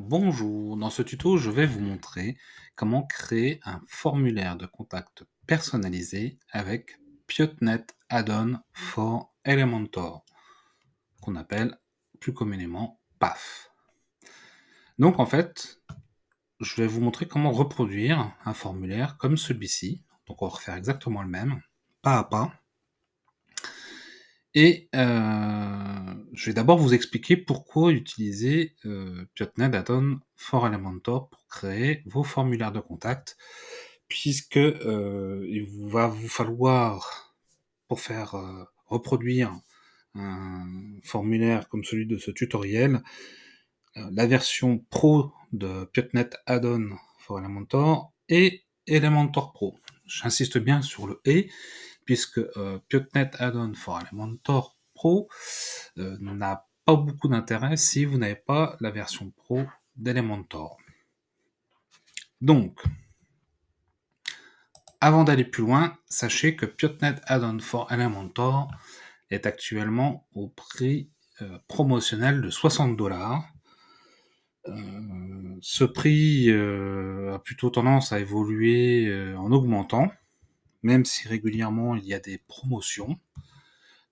Bonjour, dans ce tuto, je vais vous montrer comment créer un formulaire de contact personnalisé avec Piotnet Add-on for Elementor, qu'on appelle plus communément PAF. Donc en fait, je vais vous montrer comment reproduire un formulaire comme celui-ci. Donc on va refaire exactement le même, pas à pas, et euh, je vais d'abord vous expliquer pourquoi utiliser euh, Piotnet Addon for Elementor pour créer vos formulaires de contact, puisque euh, il va vous falloir, pour faire euh, reproduire un formulaire comme celui de ce tutoriel, la version pro de Piotnet Addon on for Elementor et Elementor Pro. J'insiste bien sur le et, puisque euh, Piotnet Addon for Elementor Pro euh, n'a pas beaucoup d'intérêt si vous n'avez pas la version Pro d'Elementor. Donc, avant d'aller plus loin, sachez que Piotnet Add-on for Elementor est actuellement au prix euh, promotionnel de 60 dollars. ce prix a plutôt tendance à évoluer en augmentant même si régulièrement il y a des promotions.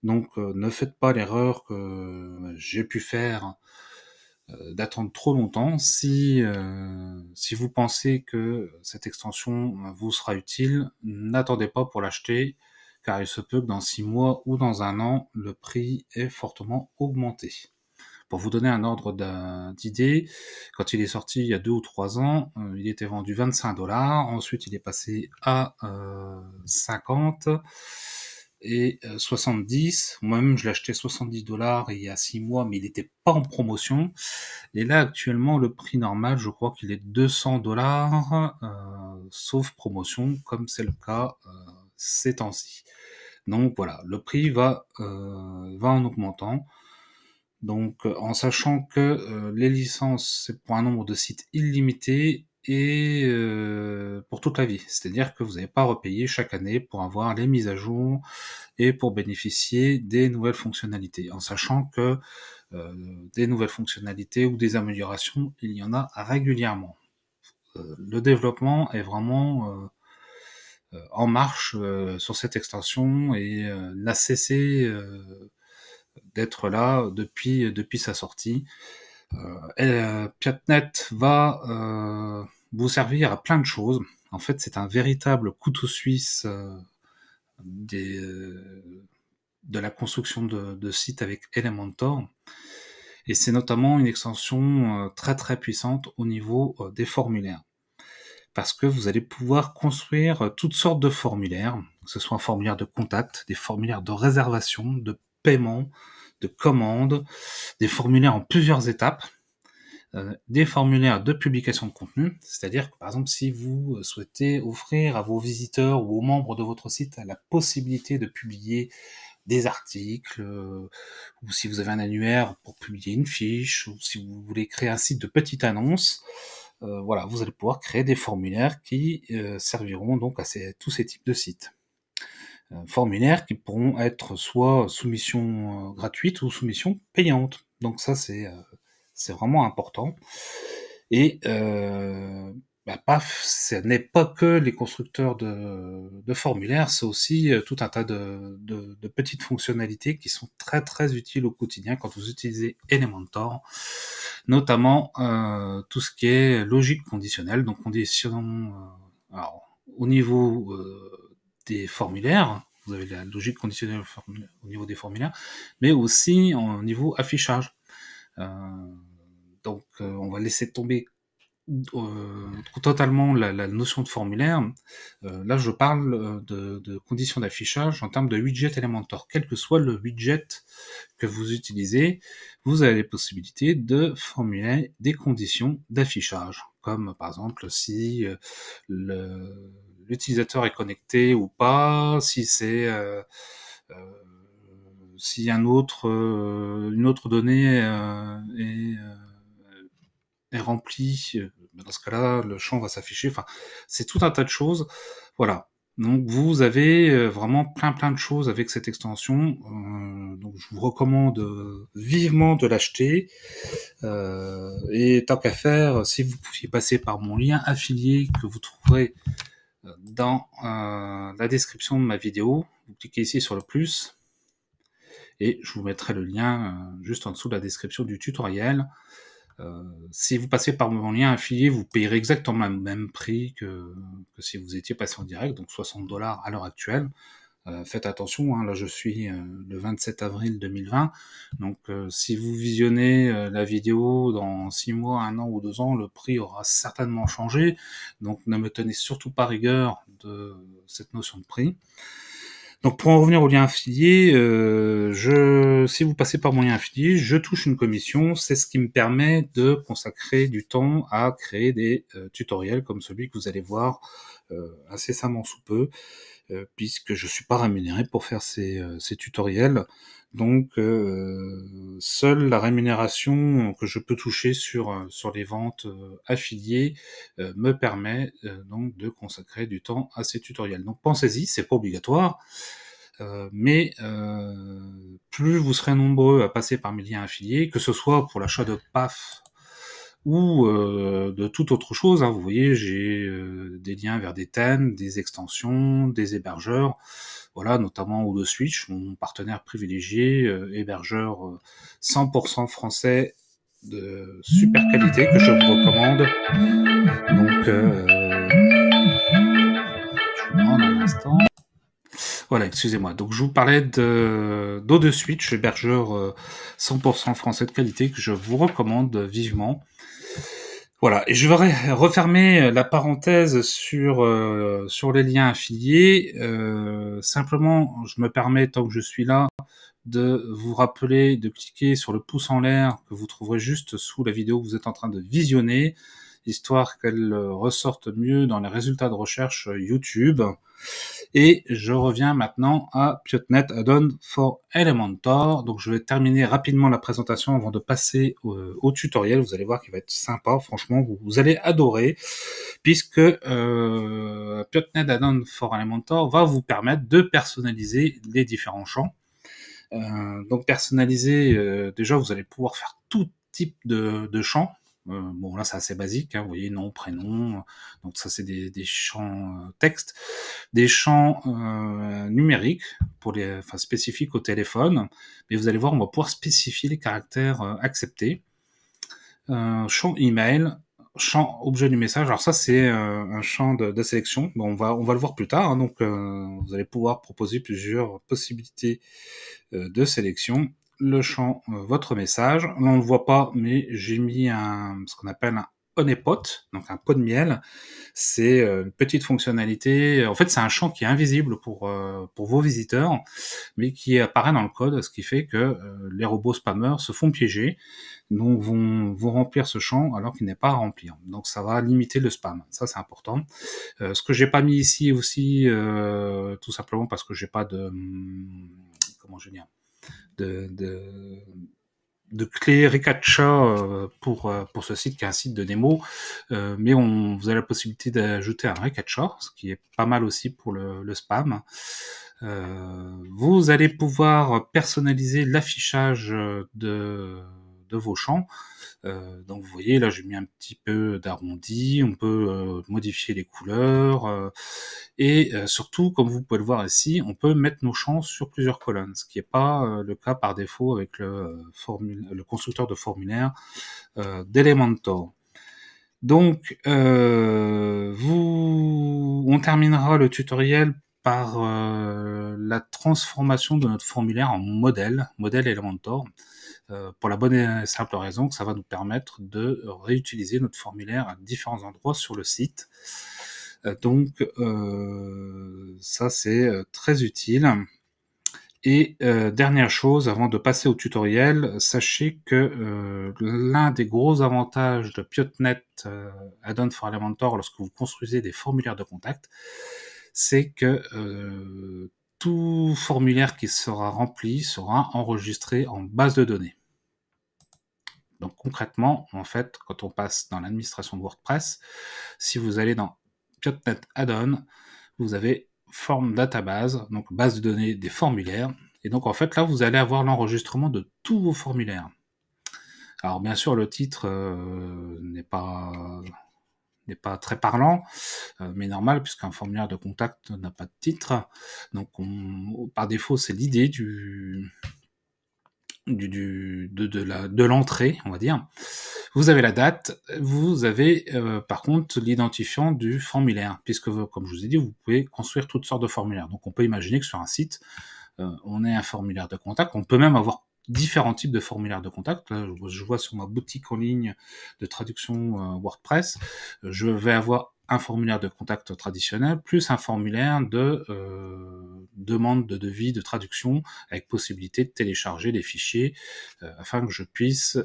Donc euh, ne faites pas l'erreur que euh, j'ai pu faire euh, d'attendre trop longtemps. Si, si vous pensez que cette extension vous sera utile, n'attendez pas pour l'acheter, car il se peut que dans six mois ou dans un an, le prix ait fortement augmenté. Pour vous donner un ordre d'idée, quand il est sorti il y a deux ou trois ans, euh, il était vendu 25 dollars. Ensuite, il est passé à 50 euh, et 70. Euh, Moi-même, je l'ai acheté 70 dollars il y a six mois, mais il n'était pas en promotion. Et là, actuellement, le prix normal, je crois qu'il est 200 dollars, sauf promotion, comme c'est le cas ces temps-ci. Donc voilà, le prix va, va en augmentant. Donc, euh, en sachant que euh, les licences, c'est pour un nombre de sites illimité et euh, pour toute la vie. C'est-à-dire que vous n'avez pas à repayer chaque année pour avoir les mises à jour et pour bénéficier des nouvelles fonctionnalités. En sachant que des nouvelles fonctionnalités ou des améliorations, il y en a régulièrement. le développement est vraiment en marche sur cette extension et n'a cessé d'être là depuis, depuis sa sortie. Euh, euh Piatnet va euh, vous servir à plein de choses. En fait, c'est un véritable couteau suisse euh, de la construction de, sites avec Elementor. Et c'est notamment une extension très très puissante au niveau des formulaires. Parce que vous allez pouvoir construire toutes sortes de formulaires, que ce soit un formulaire de contact, des formulaires de réservation, de de commandes, des formulaires en plusieurs étapes, euh, des formulaires de publication de contenu, c'est-à-dire que par exemple si vous euh, souhaitez offrir à vos visiteurs ou aux membres de votre site la possibilité de publier des articles, euh, ou si vous avez un annuaire pour publier une fiche, ou si vous voulez créer un site de petite annonce, voilà, vous allez pouvoir créer des formulaires qui serviront donc à ces, tous ces types de sites. Euh, formulaires qui pourront être soit soumission euh, gratuite ou soumission payante. Donc ça, c'est euh, c'est vraiment important. Et euh, bah, paf, ce n'est pas que les constructeurs de, formulaires, c'est aussi tout un tas de, petites fonctionnalités qui sont très très utiles au quotidien quand vous utilisez Elementor, notamment tout ce qui est logique conditionnelle, donc condition. Euh, alors, au niveau euh, des formulaires. Vous avez la logique conditionnelle au niveau des formulaires, mais aussi au niveau affichage. Euh, donc, euh, on va laisser tomber euh, totalement la, notion de formulaire. là, je parle de, de conditions d'affichage en termes de widget Elementor. Quel que soit le widget que vous utilisez, vous avez la possibilité de formuler des conditions d'affichage, comme par exemple si le, l'utilisateur est connecté ou pas, si c'est euh, euh, si un autre euh, une autre donnée est, est remplie. Dans ce cas-là, le champ va s'afficher. Enfin, c'est tout un tas de choses. Voilà. Donc vous avez vraiment plein plein de choses avec cette extension. donc je vous recommande vivement de l'acheter. et tant qu'à faire, si vous pouviez passer par mon lien affilié que vous trouverez dans euh, la description de ma vidéo. Vous cliquez ici sur le plus et je vous mettrai le lien euh, juste en dessous de la description du tutoriel. Euh, si vous passez par mon lien affilié, vous payerez exactement le même prix que, que si vous étiez passé en direct, donc 60 dollars à l'heure actuelle. Euh, faites attention, hein, là je suis euh, le 27 avril 2020, donc euh, si vous visionnez la vidéo dans 6 mois, 1 an ou 2 ans, le prix aura certainement changé, donc ne me tenez surtout pas rigueur de cette notion de prix. Donc pour en revenir au lien affilié, je, si vous passez par mon lien affilié, je touche une commission, c'est ce qui me permet de consacrer du temps à créer des tutoriels comme celui que vous allez voir incessamment sous peu. Euh, puisque je ne suis pas rémunéré pour faire ces, euh, tutoriels. Donc, euh, seule la rémunération que je peux toucher sur, sur les ventes affiliées me permet donc de consacrer du temps à ces tutoriels. Donc, pensez-y, c'est pas obligatoire, mais plus vous serez nombreux à passer par mes liens affiliés, que ce soit pour l'achat de PAF ou euh, de toute autre chose. Hein. Vous voyez, j'ai euh, des liens vers des thèmes, des extensions, des hébergeurs, voilà, notamment ou de Switch, mon partenaire privilégié, euh, hébergeur 100% français de super qualité que je vous recommande. Donc, je vous demande un instant. Voilà, excusez-moi. Donc je vous parlais de Switch, hébergeur 100% français de qualité que je vous recommande vivement. Voilà, et je vais refermer euh, la parenthèse sur euh, sur les liens affiliés. Euh, simplement, je me permets tant que je suis là de vous rappeler de cliquer sur le pouce en l'air que vous trouverez juste sous la vidéo que vous êtes en train de visionner histoire qu'elle euh, ressorte mieux dans les résultats de recherche euh, YouTube. Et je reviens maintenant à Piotnet Add-on for Elementor. Donc je vais terminer rapidement la présentation avant de passer au, tutoriel. Vous allez voir qu'il va être sympa, franchement, vous, allez adorer, puisque euh, Piotnet Add-on for Elementor va vous permettre de personnaliser les différents champs. donc personnaliser, déjà vous allez pouvoir faire tout type de champs euh, bon, là, c'est assez basique, hein, vous voyez, nom, prénom. Euh, donc, ça, c'est des, champs texte. Des champs euh, numériques, pour les, spécifiques au téléphone. Mais vous allez voir, on va pouvoir spécifier les caractères acceptés. champ email, champ objet du message. Alors ça, c'est un champ de, sélection. Bon, on va on va le voir plus tard. Hein, donc, vous allez pouvoir proposer plusieurs possibilités de sélection le champ euh, votre message. on ne le voit pas, mais j'ai mis un, ce qu'on appelle un honeypot, donc un pot de miel. C'est euh, une petite fonctionnalité. En fait, c'est un champ qui est invisible pour, euh, pour vos visiteurs, mais qui apparaît dans le code, ce qui fait que les robots spammers se font piéger, donc vont, vont remplir ce champ alors qu'il n'est pas à remplir. Donc ça va limiter le spam. Ça, c'est important. ce que j'ai pas mis ici aussi, tout simplement parce que j'ai pas de hum, comment je vais dire de, de, de euh, euh, pour, ce site qui est un site de démo, euh, mais on, vous a la possibilité d'ajouter un reCAPTCHA, ce qui est pas mal aussi pour le, spam. vous allez pouvoir personnaliser l'affichage de, de vos champs euh, donc vous voyez, là j'ai mis un petit peu d'arrondi, on peut euh, modifier les couleurs, euh, et surtout, comme vous pouvez le voir ici, on peut mettre nos champs sur plusieurs colonnes, ce qui n'est pas le cas par défaut avec le, constructeur de formulaire d'Elementor. Donc, on terminera le tutoriel par la transformation de notre formulaire en modèle, modèle Elementor. Euh, pour la bonne et simple raison que ça va nous permettre de réutiliser notre formulaire à différents endroits sur le site. Euh, donc euh, ça c'est très utile. Et dernière chose, avant de passer au tutoriel, sachez que l'un des gros avantages de Piotnet Add-on for Elementor lorsque vous construisez des formulaires de contact, c'est que tout formulaire qui sera rempli sera enregistré en base de données. Donc concrètement, en fait, quand on passe dans l'administration de WordPress, si vous allez dans .NET Add-on, vous avez Form Database, donc base de données des formulaires. Et donc en fait là, vous allez avoir l'enregistrement de tous vos formulaires. Alors bien sûr, le titre euh, n'est pas n'est pas très parlant, euh, mais normal puisqu'un formulaire de contact n'a pas de titre. Donc par défaut, c'est l'idée du, du, du, de, l'entrée, on va dire. Vous avez la date, vous avez euh, par contre l'identifiant du formulaire, puisque comme je vous ai dit, vous pouvez construire toutes sortes de formulaires. Donc on peut imaginer que sur un site, euh, on ait un formulaire de contact, on peut même avoir différents types de formulaires de contact. je vois sur ma boutique en ligne de traduction euh, WordPress, euh, je vais avoir un formulaire de contact traditionnel plus un formulaire de euh, demande de devis de traduction avec possibilité de télécharger des fichiers afin que je puisse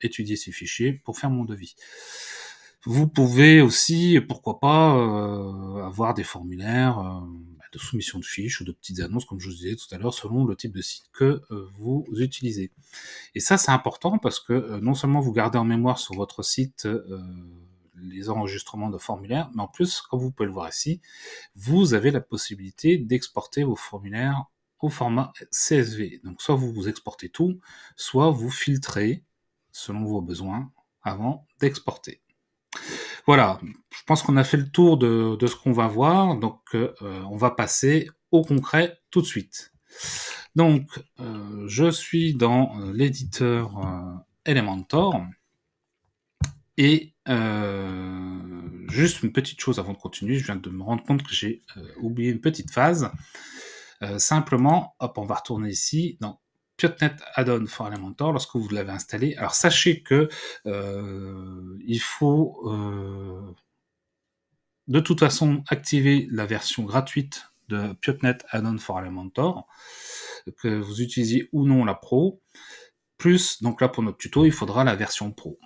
étudier ces fichiers pour faire mon devis. Vous pouvez aussi, pourquoi pas, avoir des formulaires de soumission de fiches ou de petites annonces, comme je vous disais tout à l'heure, selon le type de site que euh, vous utilisez. Et ça, c'est important parce que euh, non seulement vous gardez en mémoire sur votre site euh, les enregistrements de formulaires, mais en plus, comme vous pouvez le voir ici, vous avez la possibilité d'exporter vos formulaires au format CSV. Donc soit vous, vous exportez tout, soit vous filtrez selon vos besoins avant d'exporter. Voilà, je pense qu'on a fait le tour de, ce qu'on va voir, donc euh, on va passer au concret tout de suite. Donc, euh, je suis dans euh, l'éditeur Elementor. Et juste une petite chose avant de continuer, je viens de me rendre compte que j'ai oublié une petite phase. simplement, hop, on va retourner ici dans piotnet Add-on for Elementor lorsque vous l'avez installé. Alors sachez que euh, il faut euh, de toute façon activer la version gratuite de piotnet Add-on for Elementor, que vous utilisiez ou non la pro. Plus, donc là pour notre tuto, il faudra la version pro.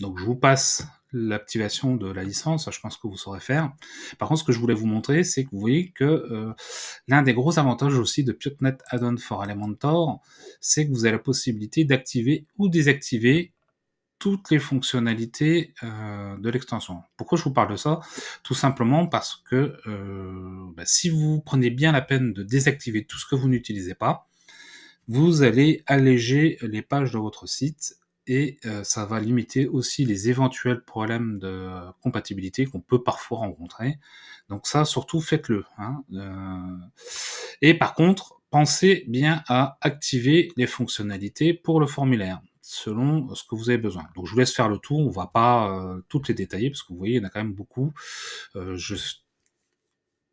Donc je vous passe l'activation de la licence, je pense que vous saurez faire. Par contre, ce que je voulais vous montrer, c'est que vous voyez que euh, l'un des gros avantages aussi de Piotnet Add-on for Elementor, c'est que vous avez la possibilité d'activer ou désactiver toutes les fonctionnalités euh, de l'extension. Pourquoi je vous parle de ça Tout simplement parce que euh, bah, si vous prenez bien la peine de désactiver tout ce que vous n'utilisez pas, vous allez alléger les pages de votre site et euh, ça va limiter aussi les éventuels problèmes de compatibilité qu'on peut parfois rencontrer. Donc ça, surtout, faites-le. Hein, euh. Et par contre, pensez bien à activer les fonctionnalités pour le formulaire selon ce que vous avez besoin. Donc je vous laisse faire le tour, on va pas euh, toutes les détailler parce que vous voyez, il y en a quand même beaucoup. je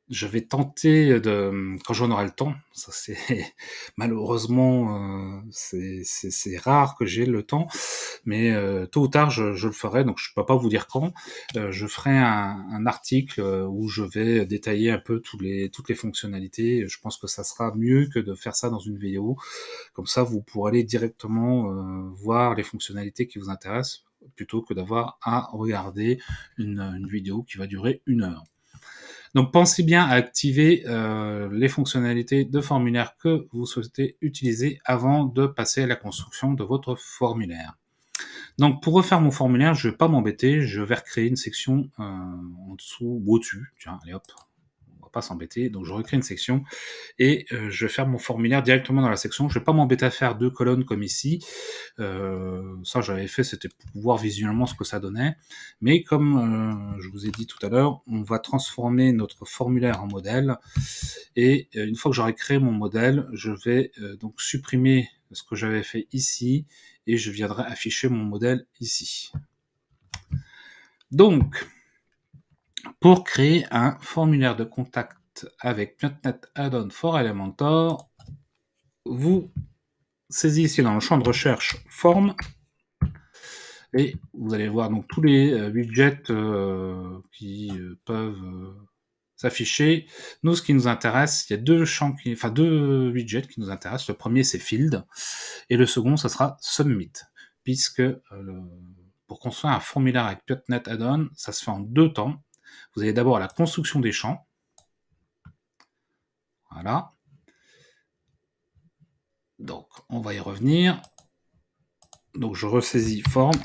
je vais tenter de, quand j'en aurai le temps, ça c'est malheureusement euh, c'est rare que j'ai le temps, mais euh, tôt ou tard je, le ferai, donc je peux pas vous dire quand. Euh, je ferai un, article où je vais détailler un peu les toutes les fonctionnalités. Je pense que ça sera mieux que de faire ça dans une vidéo. Comme ça, vous pourrez aller directement voir les fonctionnalités qui vous intéressent plutôt que d'avoir à regarder une vidéo qui va durer une heure. Donc pensez bien à activer euh, les fonctionnalités de formulaire que vous souhaitez utiliser avant de passer à la construction de votre formulaire. Donc pour refaire mon formulaire, je ne vais pas m'embêter, je vais recréer une section euh, en dessous ou au-dessus. Tiens, allez hop, pas s'embêter. Donc je recrée une section et euh, je vais faire mon formulaire directement dans la section. Je vais pas m'embêter à faire deux colonnes comme ici. Euh, ça j'avais fait, c'était pour voir visuellement ce que ça donnait. Mais comme euh, je vous ai dit tout à l'heure, on va transformer notre formulaire en modèle. Et une fois que j'aurai créé mon modèle, je vais donc supprimer ce que j'avais fait ici et je viendrai afficher mon modèle ici. Donc, pour créer un formulaire de contact avec .NET Add-on for Elementor, vous saisissez dans le champ de recherche Form et vous allez voir donc tous les euh, widgets euh, qui euh, peuvent s'afficher. Nous, ce qui nous intéresse, il y a deux champs, enfin deux widgets qui nous intéressent. Le premier, c'est Field et le second, ce sera Submit, puisque pour construire un formulaire avec .NET Add-on, ça se fait en deux temps. Vous avez d'abord la construction des champs. Voilà. Donc, on va y revenir. Donc, je ressaisis forme.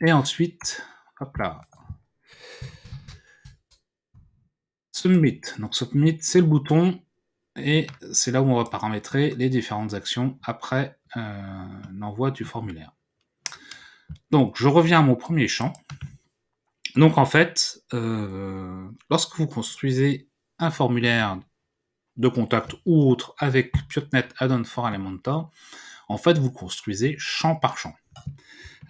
Et ensuite, hop là. Submit. Donc, submit, c'est le bouton. Et c'est là où on va paramétrer les différentes actions après euh, l'envoi du formulaire. Donc, je reviens à mon premier champ. Donc en fait, euh, lorsque vous construisez un formulaire de contact ou autre avec PiotNet Add-on for Elementor, en fait vous construisez champ par champ.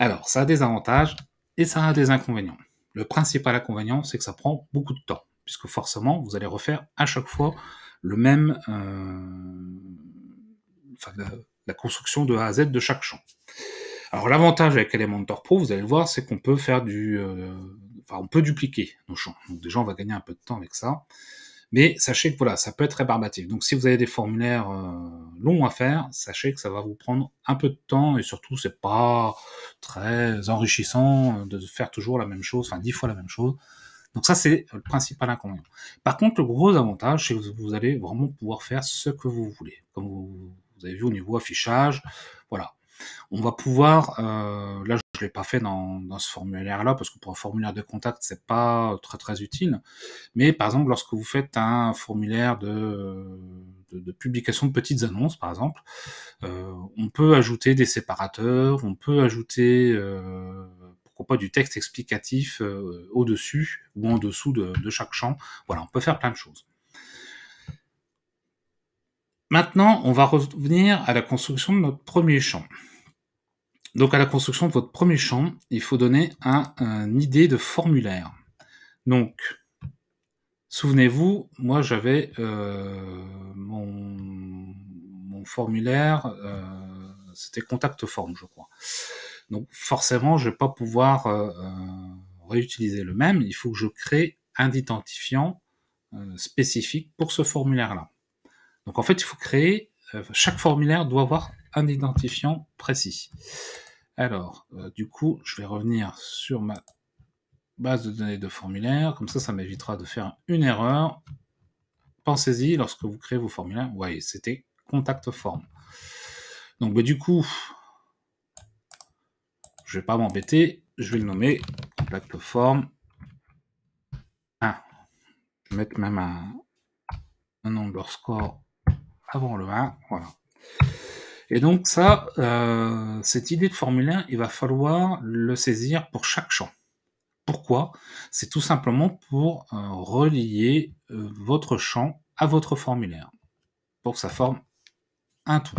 Alors ça a des avantages et ça a des inconvénients. Le principal inconvénient, c'est que ça prend beaucoup de temps, puisque forcément vous allez refaire à chaque fois le même, euh, enfin, la, construction de A à Z de chaque champ. Alors l'avantage avec Elementor Pro, vous allez le voir, c'est qu'on peut faire du, euh, on peut dupliquer nos champs. Donc déjà, on va gagner un peu de temps avec ça. Mais sachez que voilà, ça peut être rébarbatif. Donc si vous avez des formulaires euh, longs à faire, sachez que ça va vous prendre un peu de temps et surtout c'est pas très enrichissant de faire toujours la même chose, enfin dix fois la même chose. Donc ça c'est le principal inconvénient. Par contre, le gros avantage, c'est que vous allez vraiment pouvoir faire ce que vous voulez. Comme vous, avez vu au niveau affichage, voilà. On va pouvoir, euh, pas fait dans, ce formulaire-là parce que pour un formulaire de contact, c'est pas très très utile. Mais par exemple, lorsque vous faites un formulaire de, publication de petites annonces, par exemple, euh, on peut ajouter des séparateurs, on peut ajouter euh, pourquoi pas du texte explicatif euh, au-dessus ou en dessous de chaque champ. Voilà, on peut faire plein de choses. Maintenant, on va revenir à la construction de notre premier champ. Donc à la construction de votre premier champ, il faut donner un, idée de formulaire. Donc, souvenez-vous, moi j'avais euh, mon, formulaire, euh, c'était contact forme, je crois. Donc forcément, je ne vais pas pouvoir euh, réutiliser le même. Il faut que je crée un identifiant spécifique pour ce formulaire-là. Donc en fait, il faut créer, chaque formulaire doit avoir un identifiant précis. Alors, euh, du coup, je vais revenir sur ma base de données de formulaire. Comme ça, ça m'évitera de faire une erreur. Pensez-y lorsque vous créez vos formulaires. Vous voyez, c'était contact form. Donc, bah, du coup, je vais pas m'embêter. Je vais le nommer contact form 1. Ah, je vais mettre même un, nombre score avant le 1. Voilà. Et donc ça, euh, cette idée de formulaire, il va falloir le saisir pour chaque champ. Pourquoi C'est tout simplement pour euh, relier euh, votre champ à votre formulaire, pour que ça forme un tout.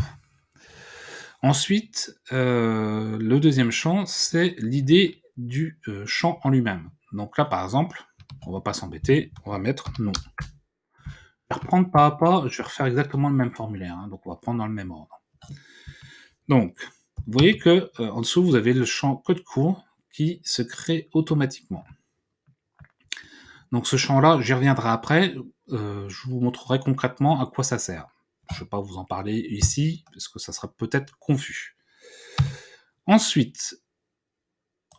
Ensuite, le deuxième champ, c'est l'idée du champ en lui-même. Donc là, par exemple, on va pas s'embêter, on va mettre non. Je vais reprendre pas à pas, je vais refaire exactement le même formulaire, hein. donc on va prendre dans le même ordre. Donc, vous voyez que euh, en dessous, vous avez le champ code court qui se crée automatiquement. Donc ce champ-là, j'y reviendrai après, euh, je vous montrerai concrètement à quoi ça sert. Je ne vais pas vous en parler ici, parce que ça sera peut-être confus. Ensuite,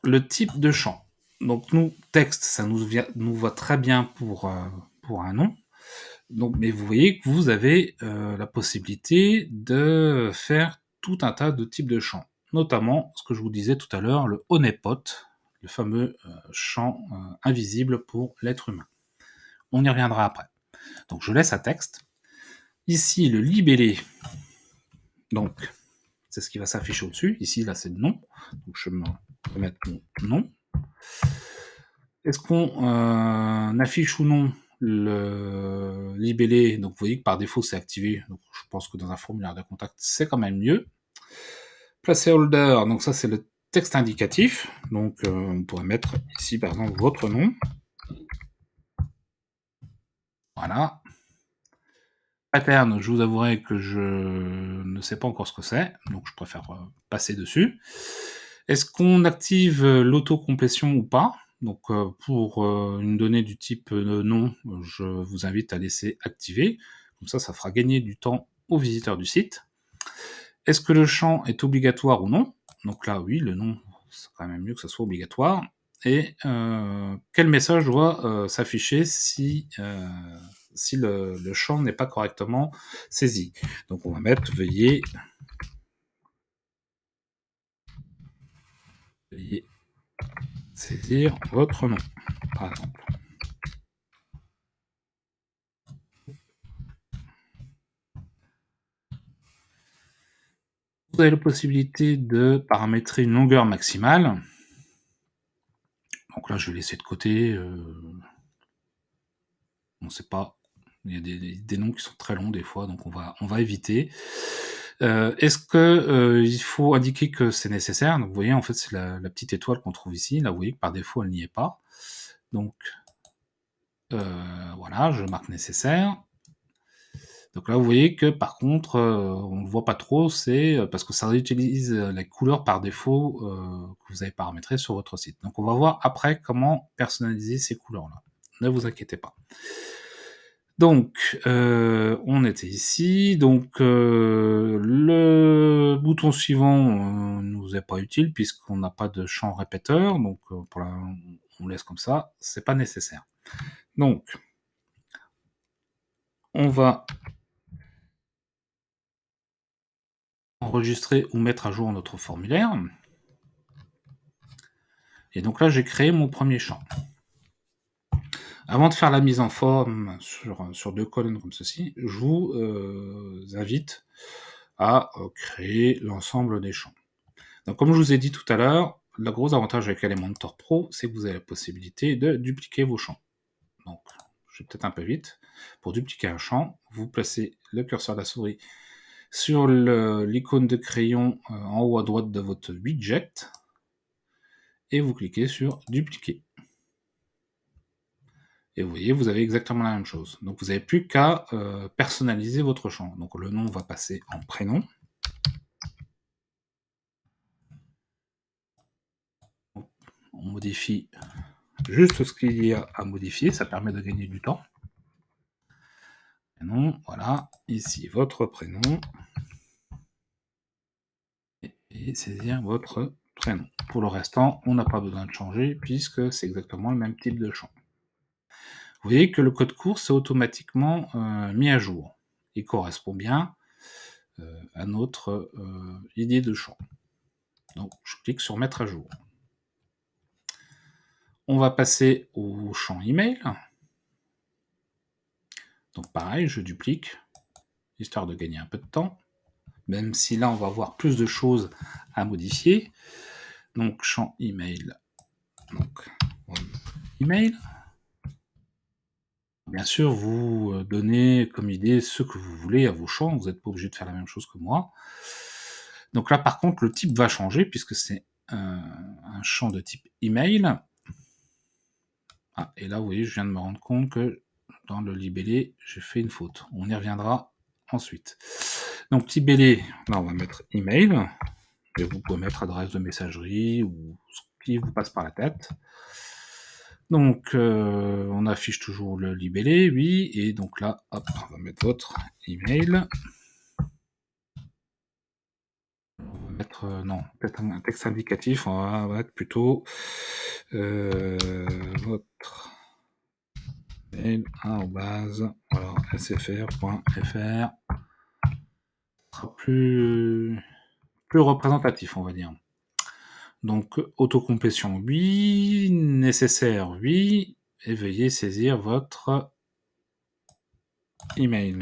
le type de champ. Donc nous, texte, ça nous, vient, va très bien pour, euh, pour un nom mais vous voyez que vous avez euh, la possibilité de faire tout un tas de types de champs, notamment ce que je vous disais tout à l'heure, le honeypot, le fameux euh, champ euh, invisible pour l'être humain. On y reviendra après. Donc je laisse un texte. Ici, le libellé, donc c'est ce qui va s'afficher au-dessus. Ici, là, c'est le nom. Donc je vais mettre mon nom. Est-ce qu'on affiche ou non le libellé, donc vous voyez que par défaut c'est activé, donc je pense que dans un formulaire de contact c'est quand même mieux. Placeholder, donc ça c'est le texte indicatif, donc euh, on pourrait mettre ici par exemple votre nom. Voilà. Pattern, je vous avouerai que je ne sais pas encore ce que c'est, donc je préfère euh, passer dessus. Est-ce qu'on active euh, l'autocomplétion ou pas donc euh, pour euh, une donnée du type euh, nom, je vous invite à laisser activer. Comme ça, ça fera gagner du temps aux visiteurs du site. Est-ce que le champ est obligatoire ou non Donc là, oui, le nom, c'est quand même mieux que ce soit obligatoire. Et quel message doit s'afficher si, si le, champ n'est pas correctement saisi Donc on va mettre veuillez c'est dire votre nom, par exemple. Vous avez la possibilité de paramétrer une longueur maximale. Donc là, je vais laisser de côté. Euh, on sait pas. Il y a des, des, noms qui sont très longs des fois, donc on va, on va éviter. Euh, est-ce que euh, il faut indiquer que c'est nécessaire Donc, vous voyez, en fait, c'est la, petite étoile qu'on trouve ici. Là, vous voyez que par défaut, elle n'y est pas. Donc, euh, voilà, je marque nécessaire. Donc là, vous voyez que par contre, on ne le voit pas trop, c'est parce que ça réutilise les couleurs par défaut que vous avez paramétré sur votre site. Donc, on va voir après comment personnaliser ces couleurs-là. Ne vous inquiétez pas. Donc, euh, on était ici. Donc, euh, le bouton suivant ne euh, nous est pas utile puisqu'on n'a pas de champ répéteur. Donc, on laisse comme ça. C'est pas nécessaire. Donc, on va enregistrer ou mettre à jour notre formulaire. Et donc là, j'ai créé mon premier champ. Avant de faire la mise en forme sur, deux colonnes comme ceci, je vous euh, invite à euh, créer l'ensemble des champs. Donc, comme je vous ai dit tout à l'heure, le gros avantage avec Elementor Pro, c'est que vous avez la possibilité de dupliquer vos champs. Donc, je vais peut-être un peu vite. Pour dupliquer un champ, vous placez le curseur de la souris sur l'icône de crayon euh, en haut à droite de votre widget et vous cliquez sur dupliquer. Et vous voyez, vous avez exactement la même chose. Donc vous n'avez plus qu'à euh, personnaliser votre champ. Donc le nom va passer en prénom. On modifie juste ce qu'il y a à modifier, ça permet de gagner du temps. Prénom, voilà, ici votre prénom. Et saisir votre prénom. Pour le restant, on n'a pas besoin de changer puisque c'est exactement le même type de champ vous voyez que le code course est automatiquement euh, mis à jour. Il correspond bien euh, à notre euh, idée de champ. Donc je clique sur mettre à jour. On va passer au champ email. Donc pareil, je duplique, histoire de gagner un peu de temps, même si là on va avoir plus de choses à modifier. Donc champ email, donc email, bien sûr, vous euh, donnez comme idée ce que vous voulez à vos champs. Vous n'êtes pas obligé de faire la même chose que moi. Donc là, par contre, le type va changer puisque c'est un, champ de type email. Ah, et là, vous voyez, je viens de me rendre compte que dans le libellé, j'ai fait une faute. On y reviendra ensuite. Donc, libellé, là, on va mettre email. Et vous pouvez mettre adresse de messagerie ou ce qui vous passe par la tête. Donc, euh, on affiche toujours le libellé, oui. Et donc là, hop, on va mettre votre email. On va mettre, euh, non, peut-être un texte indicatif. On va mettre plutôt euh, votre votre mail base, alors sfr.fr. Plus, plus représentatif, on va dire. Donc, autocomplétion, oui. Nécessaire, oui. Et veuillez saisir votre email.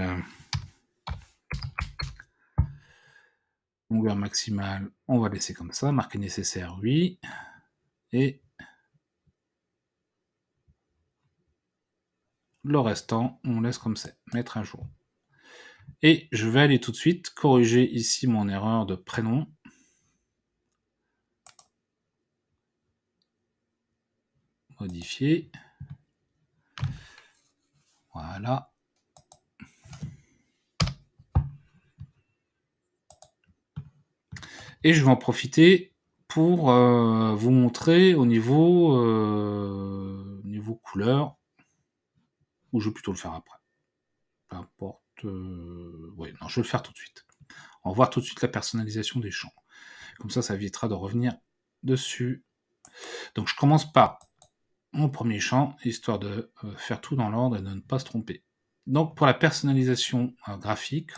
Longueur maximale, on va laisser comme ça. marquer nécessaire, oui. Et le restant, on laisse comme ça, Mettre à jour. Et je vais aller tout de suite corriger ici mon erreur de prénom modifier. Voilà. Et je vais en profiter pour euh, vous montrer au niveau, euh, niveau couleur, ou je vais plutôt le faire après. Peu importe. Euh, non, je vais le faire tout de suite. On voit tout de suite la personnalisation des champs. Comme ça, ça évitera de revenir dessus. Donc je commence par mon premier champ, histoire de euh, faire tout dans l'ordre et de ne pas se tromper. Donc pour la personnalisation euh, graphique,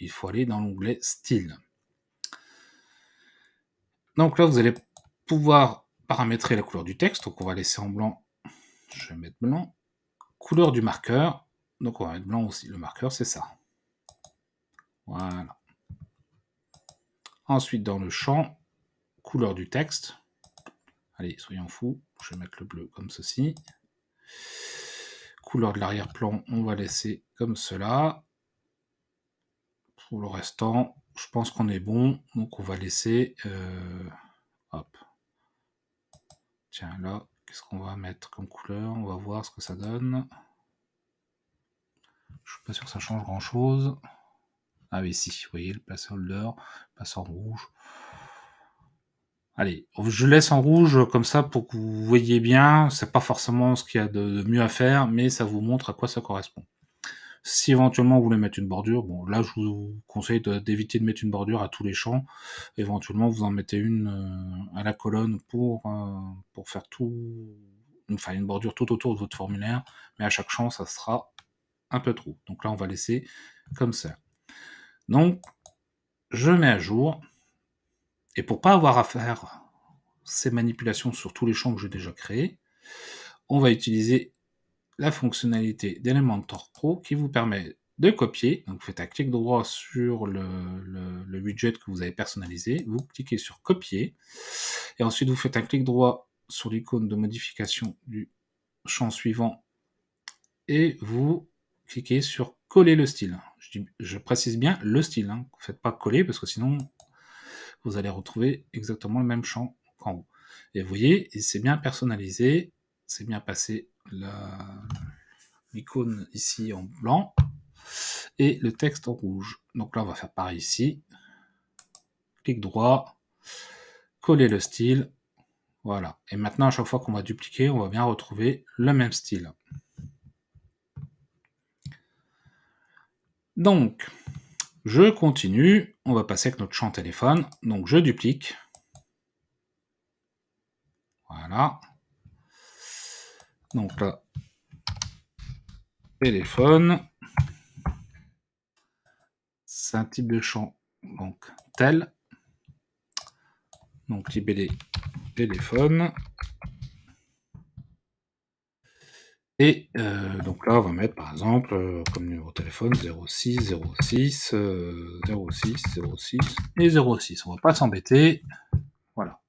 il faut aller dans l'onglet Style. Donc là, vous allez pouvoir paramétrer la couleur du texte. Donc on va laisser en blanc. Je vais mettre blanc. Couleur du marqueur. Donc on va mettre blanc aussi. Le marqueur, c'est ça. Voilà. Ensuite, dans le champ, couleur du texte, Allez, soyons fous. Je vais mettre le bleu comme ceci. Couleur de l'arrière-plan, on va laisser comme cela. Pour le restant, je pense qu'on est bon. Donc on va laisser... Euh, hop. Tiens, là, qu'est-ce qu'on va mettre comme couleur On va voir ce que ça donne. Je ne suis pas sûr que ça change grand-chose. Ah oui, si, vous voyez, le placeholder, passe en rouge. Allez, je laisse en rouge comme ça pour que vous voyez bien. C'est pas forcément ce qu'il y a de, mieux à faire, mais ça vous montre à quoi ça correspond. Si éventuellement vous voulez mettre une bordure, bon là je vous conseille d'éviter de, mettre une bordure à tous les champs. Éventuellement vous en mettez une euh, à la colonne pour, euh, pour faire tout, enfin une bordure tout autour de votre formulaire, mais à chaque champ ça sera un peu trop. Donc là on va laisser comme ça. Donc je mets à jour. Et pour pas avoir à faire ces manipulations sur tous les champs que j'ai déjà créés, on va utiliser la fonctionnalité d'Elementor Pro qui vous permet de copier. Donc, vous faites un clic droit sur le, widget que vous avez personnalisé, vous cliquez sur copier, et ensuite vous faites un clic droit sur l'icône de modification du champ suivant, et vous cliquez sur coller le style. Je, précise bien le style, vous hein. ne faites pas coller parce que sinon vous allez retrouver exactement le même champ qu'en haut. Et vous voyez, c'est bien personnalisé, c'est bien passé l'icône ici en blanc et le texte en rouge. Donc là, on va faire pareil ici. Clic droit, coller le style. Voilà. Et maintenant, à chaque fois qu'on va dupliquer, on va bien retrouver le même style. Donc, je continue, on va passer avec notre champ téléphone. Donc je duplique. Voilà. Donc là, téléphone. C'est un type de champ, donc tel. Donc libellé téléphone. Et euh, donc là, on va mettre par exemple euh, comme numéro de téléphone 06 06 06 06 et 06. On ne va pas s'embêter. Voilà.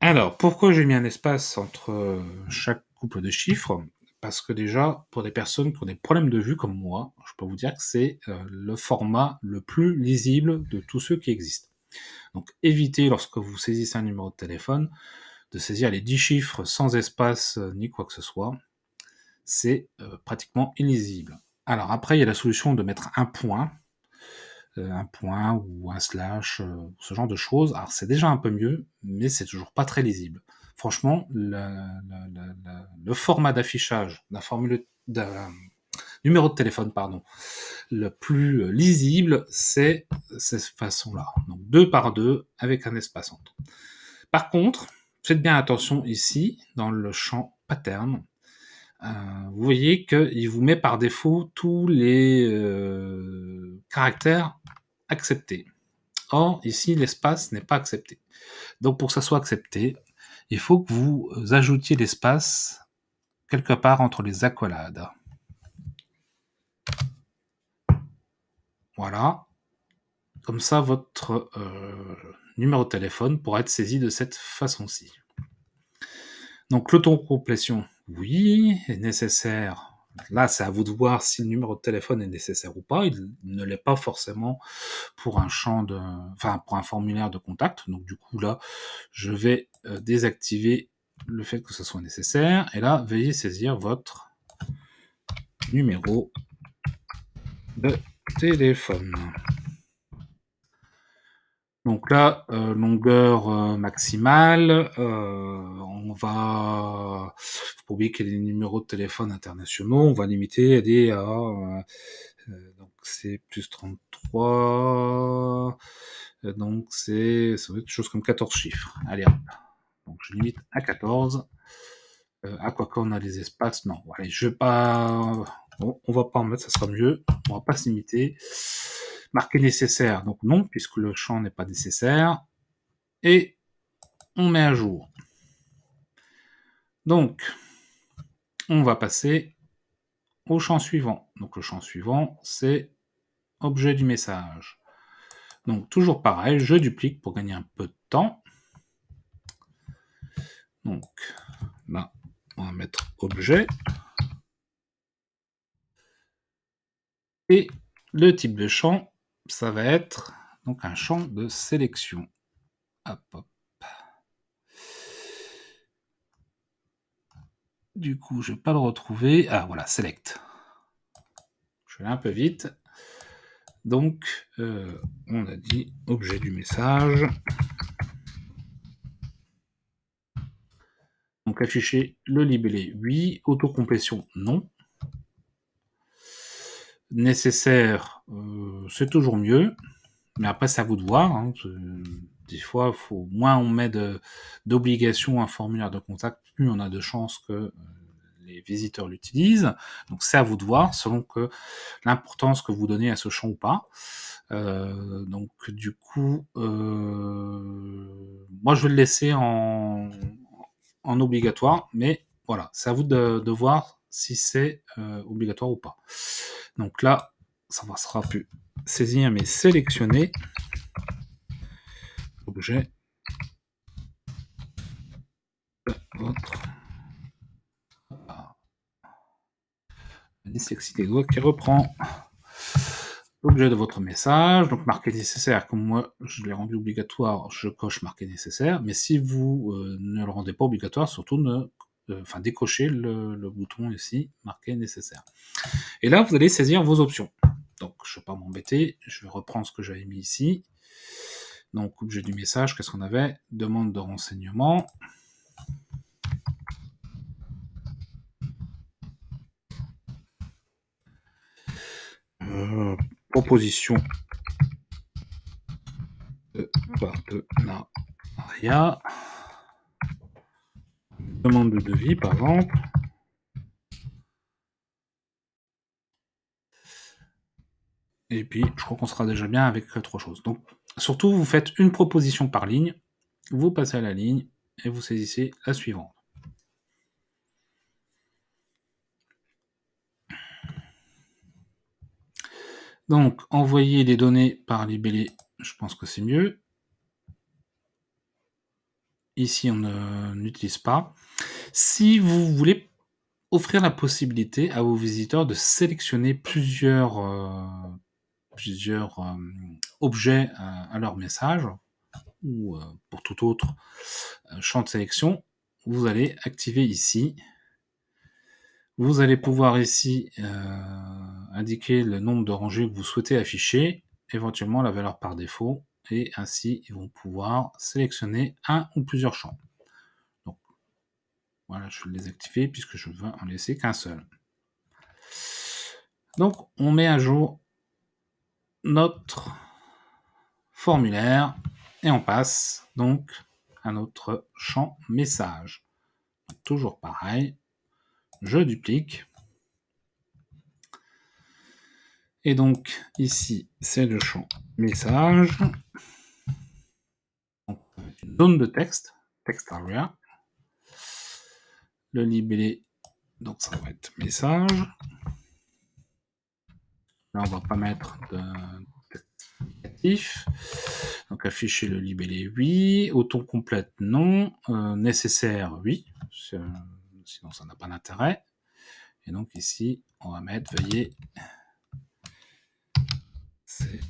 Alors, pourquoi j'ai mis un espace entre euh, chaque couple de chiffres Parce que déjà, pour des personnes qui ont des problèmes de vue comme moi, je peux vous dire que c'est le format le plus lisible de tous ceux qui existent. Donc évitez lorsque vous saisissez un numéro de téléphone de saisir les 10 chiffres sans espace euh, ni quoi que ce soit, c'est euh, pratiquement illisible. Alors après, il y a la solution de mettre un point, euh, un point ou un slash, ce genre de choses. Alors c'est déjà un peu mieux, mais c'est toujours pas très lisible. Franchement, le format d'affichage d'un formule d'un numéro de téléphone, pardon, le plus lisible, c'est cette façon-là. Donc deux par deux avec un espace entre. Par contre, Faites bien attention ici, dans le champ pattern. Euh, vous voyez qu'il vous met par défaut tous les euh, caractères acceptés. Or, ici, l'espace n'est pas accepté. Donc, pour que ça soit accepté, il faut que vous ajoutiez l'espace quelque part entre les accolades. Voilà. Comme ça, votre euh, numéro de téléphone pour être saisi de cette façon-ci. Donc l'autocomplétion, oui, est nécessaire. Là, c'est à vous de voir si le numéro de téléphone est nécessaire ou pas. Il ne l'est pas forcément pour un champ de, enfin pour un formulaire de contact. Donc du coup là, je vais euh, désactiver le fait que ce soit nécessaire. Et là, veuillez saisir votre numéro de téléphone. Donc là, euh, longueur euh, maximale, euh, on va, faut oublier qu'il y a des numéros de téléphone internationaux, on va limiter à donc c'est plus 33, donc c'est, ça va être quelque chose comme 14 chiffres. Allez hop. Donc je limite à 14. à quoi qu'on a des espaces, non. Allez, je vais pas, bon, on va pas en mettre, ça sera mieux. On va pas se limiter. Marqué nécessaire, donc non, puisque le champ n'est pas nécessaire. Et on met à jour. Donc, on va passer au champ suivant. Donc le champ suivant, c'est objet du message. Donc toujours pareil, je duplique pour gagner un peu de temps. Donc là, ben, on va mettre objet. Et le type de champ, ça va être donc un champ de sélection. Hop, hop. Du coup, je ne vais pas le retrouver. Ah voilà, select. Je vais un peu vite. Donc, euh, on a dit objet du message. Donc afficher le libellé oui, autocomplétion non nécessaire, euh, c'est toujours mieux. Mais après, c'est à vous de voir. Hein. Des fois, faut, moins on met d'obligations à un formulaire de contact, plus on a de chances que euh, les visiteurs l'utilisent. Donc, c'est à vous de voir selon que l'importance que vous donnez à ce champ ou pas. Euh, donc, du coup, moi, je vais le laisser en, en obligatoire, mais voilà, c'est à vous de, de voir si c'est euh, obligatoire ou pas. Donc là, ça ne sera plus saisir, mais sélectionner. Objet. Votre. doigts qui reprend l'objet de votre message, donc marqué nécessaire, comme moi je l'ai rendu obligatoire, je coche marqué nécessaire, mais si vous euh, ne le rendez pas obligatoire, surtout ne enfin décocher le, bouton ici marqué nécessaire. Et là, vous allez saisir vos options. Donc, je ne vais pas m'embêter, je reprends ce que j'avais mis ici. Donc, objet du message, qu'est-ce qu'on avait Demande de renseignement. Euh, proposition de partenariat demande de devis, par exemple. Et puis, je crois qu'on sera déjà bien avec euh, trois choses. Donc, surtout, vous faites une proposition par ligne, vous passez à la ligne et vous saisissez la suivante. Donc, envoyer les données par libellé, je pense que c'est mieux. Ici, on euh, n'utilise pas. Si vous voulez offrir la possibilité à vos visiteurs de sélectionner plusieurs, euh, plusieurs euh, objets à, leur message ou pour tout autre champ de sélection, vous allez activer ici. Vous allez pouvoir ici indiquer le nombre de rangées que vous souhaitez afficher, éventuellement la valeur par défaut, et ainsi ils vont pouvoir sélectionner un ou plusieurs champs. Donc voilà, je vais les désactiver puisque je ne veux en laisser qu'un seul. Donc on met à jour notre formulaire et on passe donc à notre champ message. Toujours pareil, je duplique. Et donc ici, c'est le champ message, ah. une zone de texte, text area. Le libellé, donc ça va être message. Là, on va pas mettre de texte Donc afficher le libellé, oui. Auto complète, non. Euh, nécessaire, oui. Sinon, ça n'a pas d'intérêt. Et donc ici, on va mettre, veuillez. C'est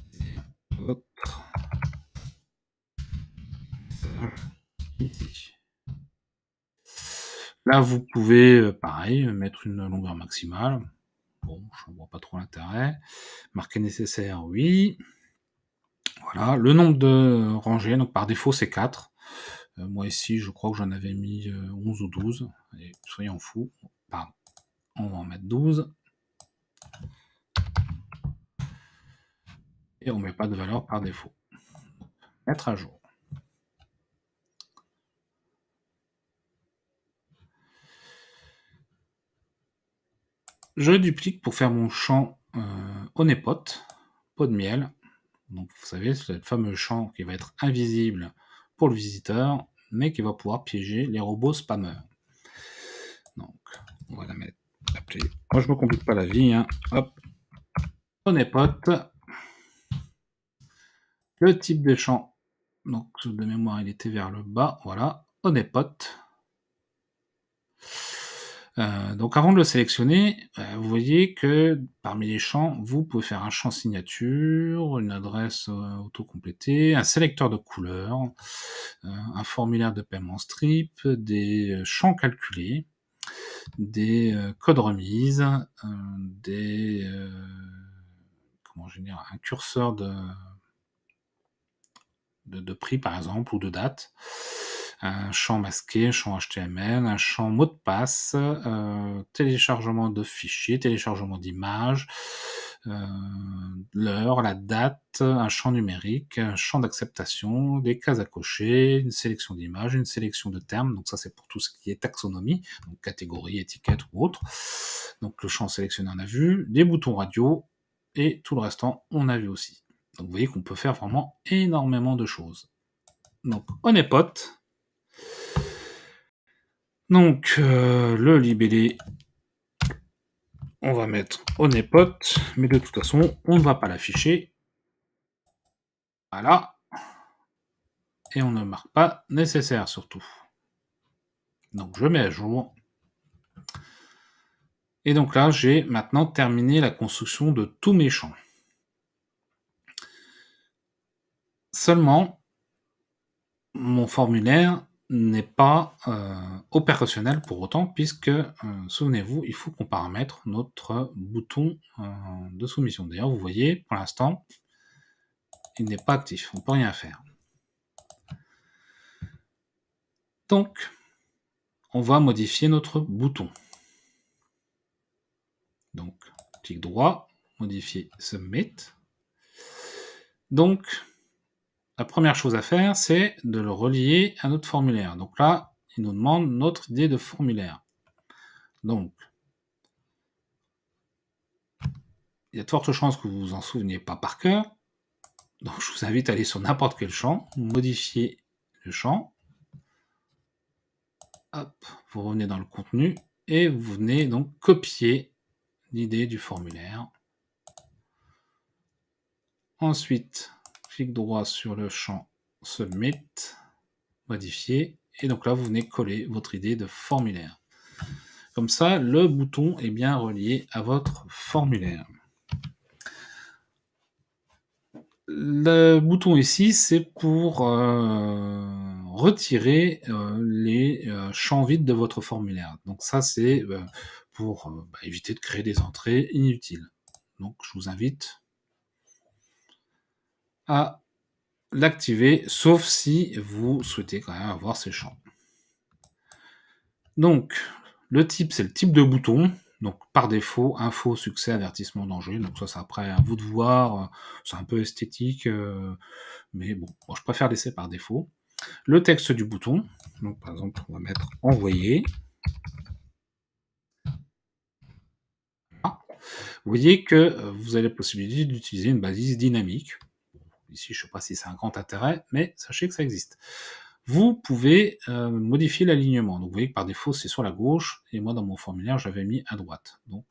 Là, vous pouvez, euh, pareil, mettre une longueur maximale. Bon, je vois pas trop l'intérêt. Marquer nécessaire, oui. Voilà, le nombre de rangées, donc par défaut, c'est 4. Euh, moi ici, je crois que j'en avais mis 11 euh, ou 12. Et soyons fous, on va en mettre 12. et on ne met pas de valeur par défaut. Mettre à jour. Je duplique pour faire mon champ euh, onépote, pot de miel. Donc vous savez, c'est le fameux champ qui va être invisible pour le visiteur, mais qui va pouvoir piéger les robots spammeurs. Donc on va la mettre. Moi je me complique pas la vie. Hein. Hop type de champ donc de mémoire, il était vers le bas, voilà, on est Euh, donc avant de le sélectionner, euh, vous voyez que parmi les champs, vous pouvez faire un champ signature, une adresse euh, auto-complétée, un sélecteur de couleurs, euh, un formulaire de paiement strip, des champs calculés, des codes remises, des comment je un curseur de de, prix, par exemple, ou de date. Un champ masqué, un champ HTML, un champ mot de passe, euh, téléchargement de fichiers, téléchargement d'images, euh, l'heure, la date, un champ numérique, un champ d'acceptation, des cases à cocher, une sélection d'images, une sélection de termes. Donc ça, c'est pour tout ce qui est taxonomie, donc catégorie, étiquette ou autre. Donc le champ sélectionné, on a vu. Des boutons radio, et tout le restant, on a vu aussi. Donc vous voyez qu'on peut faire vraiment énormément de choses. Donc on est potes. Donc euh, le libellé, on va mettre on est potes, mais de toute façon on ne va pas l'afficher. Voilà. Et on ne marque pas nécessaire surtout. Donc je mets à jour. Et donc là, j'ai maintenant terminé la construction de tous mes champs. Seulement, mon formulaire n'est pas euh, opérationnel pour autant, puisque, euh, souvenez-vous, il faut qu'on paramètre notre bouton euh, de soumission. D'ailleurs, vous voyez, pour l'instant, il n'est pas actif, on ne peut rien faire. Donc, on va modifier notre bouton. Donc, clic droit, modifier Submit. Donc, la première chose à faire, c'est de le relier à notre formulaire. Donc là, il nous demande notre idée de formulaire. Donc, il y a de fortes chances que vous vous en souveniez pas par cœur. Donc je vous invite à aller sur n'importe quel champ, modifier le champ. Hop, vous revenez dans le contenu et vous venez donc copier l'idée du formulaire. Ensuite, Clique droit sur le champ Submit, modifier, et donc là, vous venez coller votre idée de formulaire. Comme ça, le bouton est bien relié à votre formulaire. Le bouton ici, c'est pour euh, retirer euh, les euh, champs vides de votre formulaire. Donc ça, c'est pour bah, éviter de créer des entrées inutiles. Donc je vous invite à l'activer, sauf si vous souhaitez quand même avoir ces champs. Donc, le type, c'est le type de bouton. Donc, par défaut, info, succès, avertissement, danger. Donc, ça, c'est après à vous de voir. C'est un peu esthétique, euh, mais bon, je préfère laisser par défaut. Le texte du bouton. Donc, par exemple, on va mettre envoyer. Ah. Vous voyez que euh, vous avez la possibilité d'utiliser une balise dynamique. Ici, je ne sais pas si c'est un grand intérêt, mais sachez que ça existe. Vous pouvez euh, modifier l'alignement. Donc, vous voyez que par défaut, c'est sur la gauche. Et moi, dans mon formulaire, j'avais mis à droite. Donc,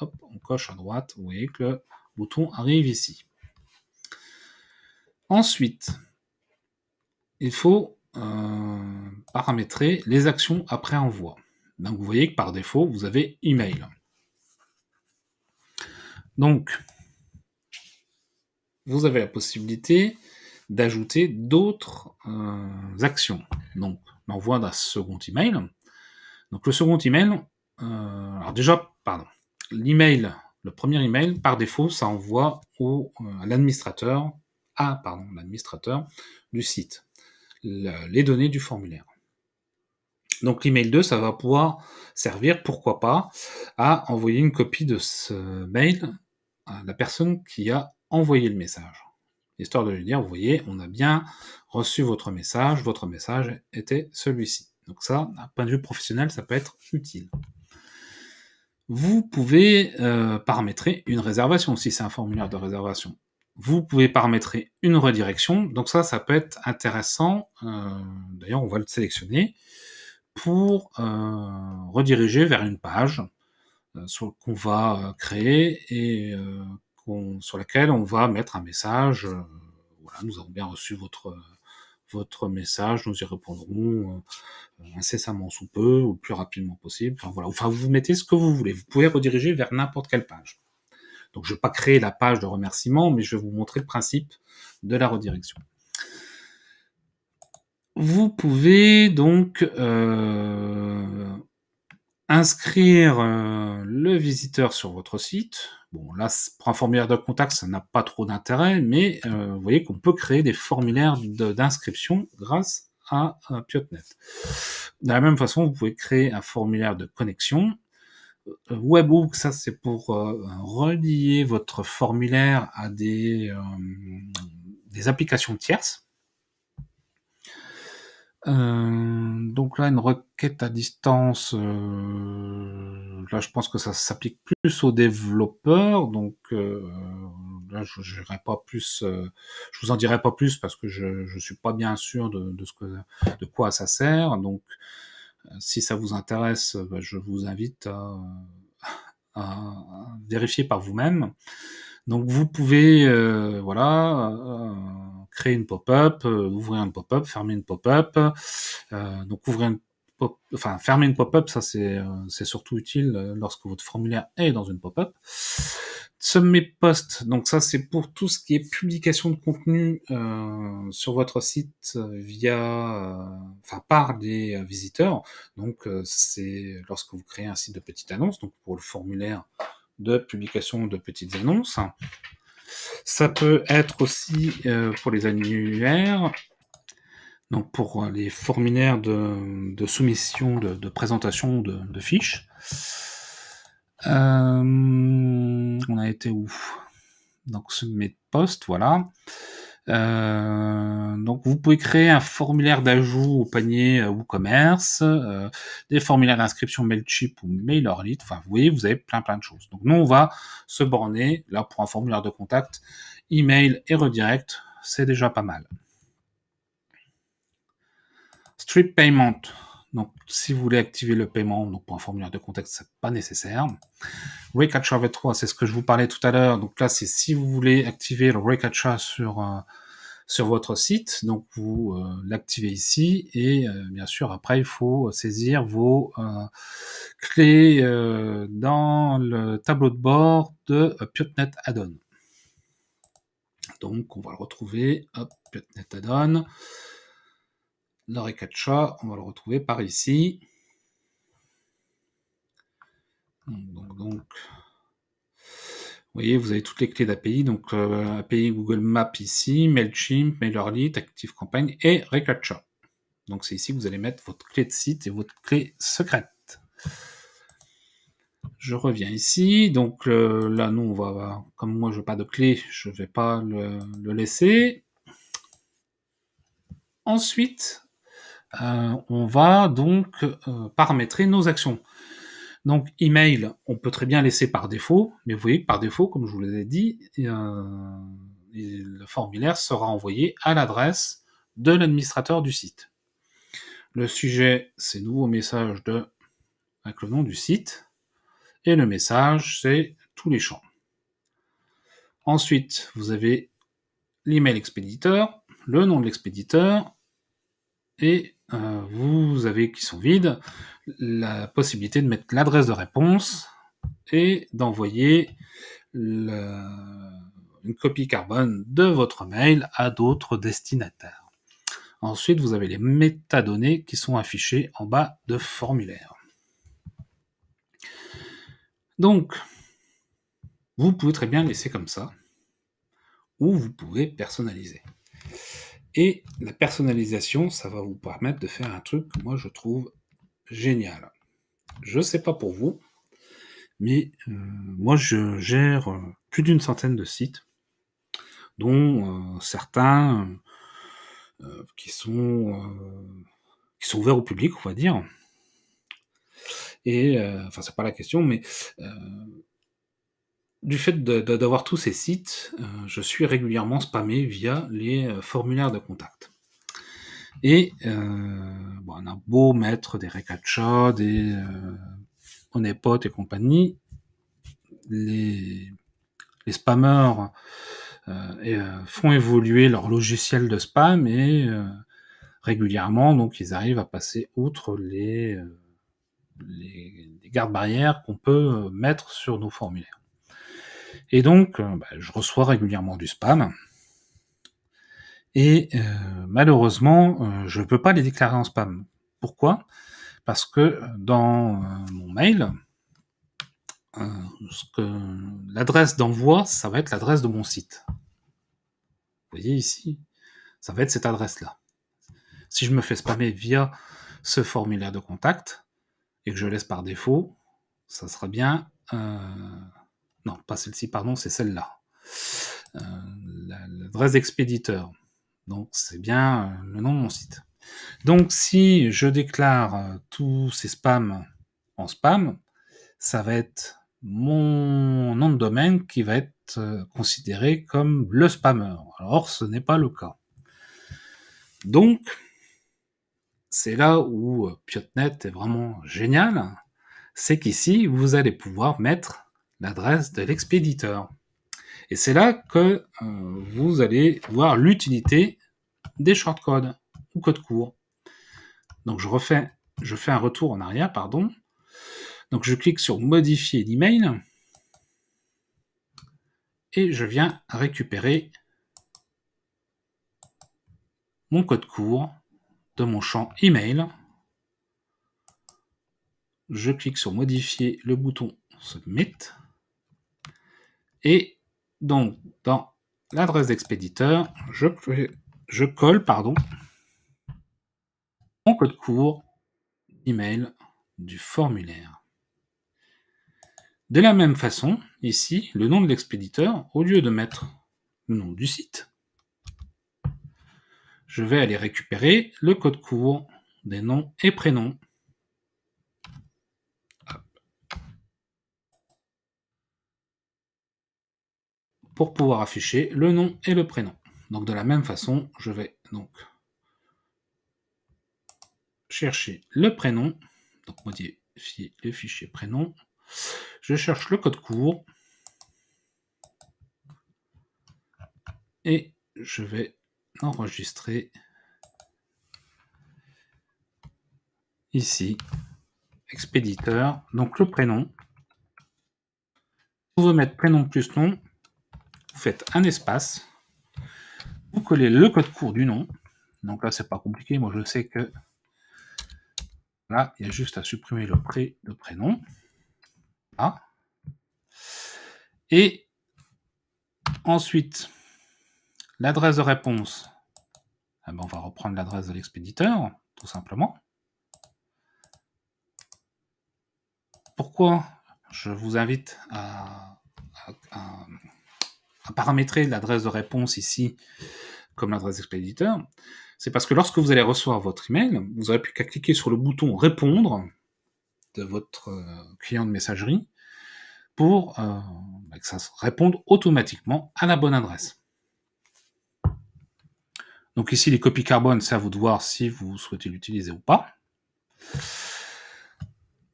hop, on coche à droite. Vous voyez que le bouton arrive ici. Ensuite, il faut euh, paramétrer les actions après envoi. Donc, vous voyez que par défaut, vous avez email. Donc, vous avez la possibilité d'ajouter d'autres euh, actions. Donc, l'envoi d'un second email. Donc, le second email, euh, alors déjà, pardon, l'email, le premier email, par défaut, ça envoie au, euh, à l'administrateur, pardon, l'administrateur du site, les données du formulaire. Donc, l'email 2, ça va pouvoir servir, pourquoi pas, à envoyer une copie de ce mail à la personne qui a envoyer le message, histoire de lui dire, vous voyez, on a bien reçu votre message, votre message était celui-ci. Donc ça, d'un point de vue professionnel, ça peut être utile. Vous pouvez euh, paramétrer une réservation si c'est un formulaire de réservation. Vous pouvez paramétrer une redirection. Donc ça, ça peut être intéressant. Euh, d'ailleurs, on va le sélectionner pour euh, rediriger vers une page qu'on va créer et sur laquelle on va mettre un message. Euh, voilà, nous avons bien reçu votre, votre message, nous y répondrons euh, incessamment sous peu, ou le plus rapidement possible. Enfin, voilà. vous mettez ce que vous voulez. Vous pouvez rediriger vers n'importe quelle page. Donc, je ne vais pas créer la page de remerciement, mais je vais vous montrer le principe de la redirection. Vous pouvez donc euh, inscrire le visiteur sur votre site, Bon, là, pour un formulaire de contact, ça n'a pas trop d'intérêt, mais euh, vous voyez qu'on peut créer des formulaires d'inscription grâce à, euh, Piotnet. De la même façon, vous pouvez créer un formulaire de connexion. Euh, webhook, ça c'est pour relier votre formulaire à des, des applications tierces. Euh, donc là, une requête à distance, euh, là, je pense que ça s'applique plus aux développeurs. Donc euh, là, je n'irai pas plus, je vous en dirai pas plus parce que je ne suis pas bien sûr de, ce que, de quoi ça sert. Donc, si ça vous intéresse, bah, je vous invite à, à vérifier par vous-même. Donc, vous pouvez, voilà créer une pop-up, euh, ouvrir une pop-up, fermer une pop-up. Euh, donc ouvrir une pop, enfin fermer une pop-up, ça c'est euh, c'est surtout utile lorsque votre formulaire est dans une pop-up. Submit post, donc ça c'est pour tout ce qui est publication de contenu sur votre site via, enfin par des visiteurs. Donc c'est lorsque vous créez un site de petite annonce, donc pour le formulaire de publication de petites annonces. Ça peut être aussi euh, pour les annuaires, donc pour euh, les formulaires de, soumission, de, présentation de, fiches. Euh, on a été où Donc, mes postes, voilà. Euh, donc vous pouvez créer un formulaire d'ajout au panier euh, WooCommerce, euh, des formulaires d'inscription Mailchimp ou MailerLite. Enfin, vous voyez, vous avez plein plein de choses. Donc nous, on va se borner là pour un formulaire de contact, email et redirect. C'est déjà pas mal. Strip Payment. Donc, si vous voulez activer le paiement, donc pour un formulaire de contact, c'est pas nécessaire. Raycatcher V3, c'est ce que je vous parlais tout à l'heure. Donc là, c'est si vous voulez activer le Raycatcher sur euh, sur votre site, donc vous euh, l'activez ici et euh, bien sûr après il faut saisir vos clés dans le tableau de bord de Piotnet Add-on. Donc on va le retrouver, hop, Piotnet add le on va le retrouver par ici. Donc, vous voyez, vous avez toutes les clés d'API. Donc, euh, API Google Maps ici, MailChimp, MailerLite, ActiveCampaign et Recaptcha. Donc, c'est ici que vous allez mettre votre clé de site et votre clé secrète. Je reviens ici. Donc, euh, là, nous, on va, comme moi, je n'ai pas de clé, je ne vais pas le laisser. Ensuite, euh, on va donc euh, paramétrer nos actions. Donc, email, on peut très bien laisser par défaut, mais vous voyez que par défaut, comme je vous l'ai dit, euh, le formulaire sera envoyé à l'adresse de l'administrateur du site. Le sujet, c'est nouveau message de avec le nom du site. Et le message, c'est tous les champs. Ensuite, vous avez l'email expéditeur, le nom de l'expéditeur et euh, vous avez, qui sont vides, la possibilité de mettre l'adresse de réponse et d'envoyer une copie carbone de votre mail à d'autres destinataires. Ensuite, vous avez les métadonnées qui sont affichées en bas de formulaire. Donc, vous pouvez très bien laisser comme ça, ou vous pouvez personnaliser. Et la personnalisation, ça va vous permettre de faire un truc que moi je trouve génial. Je ne sais pas pour vous, mais euh, moi je gère euh, plus d'une centaine de sites, dont euh, certains qui, sont, qui sont ouverts au public, on va dire. Et enfin, c'est pas la question, mais du fait d'avoir tous ces sites, euh, je suis régulièrement spammé via les euh, formulaires de contact. Et euh, bon, on a beau mettre des recaptcha, des euh, et compagnie, les, les spammers font évoluer leur logiciel de spam et régulièrement, donc ils arrivent à passer outre les, les gardes-barrières qu'on peut mettre sur nos formulaires. Et donc, euh, bah, je reçois régulièrement du spam. Et euh, malheureusement, euh, je ne peux pas les déclarer en spam. Pourquoi Parce que dans mon mail, l'adresse d'envoi, ça va être l'adresse de mon site. Vous voyez ici, ça va être cette adresse-là. Si je me fais spammer via ce formulaire de contact et que je laisse par défaut, ça sera bien non, pas celle-ci, pardon, c'est celle-là. Euh, L'adresse expéditeur. Donc c'est bien euh, le nom de mon site. Donc si je déclare euh, tous ces spams en spam, ça va être mon nom de domaine qui va être euh, considéré comme le spammer. Alors ce n'est pas le cas. Donc c'est là où Piotnet est vraiment génial, c'est qu'ici vous allez pouvoir mettre l'adresse de l'expéditeur. Et c'est là que euh, vous allez voir l'utilité des shortcodes ou codes courts. Donc je refais, je fais un retour en arrière, pardon. Donc je clique sur modifier l'email et je viens récupérer mon code court de mon champ email. Je clique sur modifier le bouton submit. Et donc, dans l'adresse d'expéditeur, je, colle pardon, mon code court email du formulaire. De la même façon, ici, le nom de l'expéditeur, au lieu de mettre le nom du site, je vais aller récupérer le code court des noms et prénoms pour pouvoir afficher le nom et le prénom. Donc de la même façon, je vais donc chercher le prénom, donc modifier le fichier prénom. Je cherche le code court et je vais enregistrer ici expéditeur, donc le prénom. On veut mettre prénom plus nom, vous faites un espace, vous collez le code court du nom. Donc là, c'est pas compliqué. Moi, je sais que là, il y a juste à supprimer le, prénom. Et ensuite, l'adresse de réponse. Eh ben, on va reprendre l'adresse de l'expéditeur, tout simplement. Pourquoi je vous invite à à paramétrer l'adresse de réponse ici comme l'adresse expéditeur, c'est parce que lorsque vous allez recevoir votre email, vous n'aurez plus qu'à cliquer sur le bouton répondre de votre euh, client de messagerie pour euh, bah, que ça réponde automatiquement à la bonne adresse. Donc ici, les copies carbone, c'est à vous de voir si vous souhaitez l'utiliser ou pas.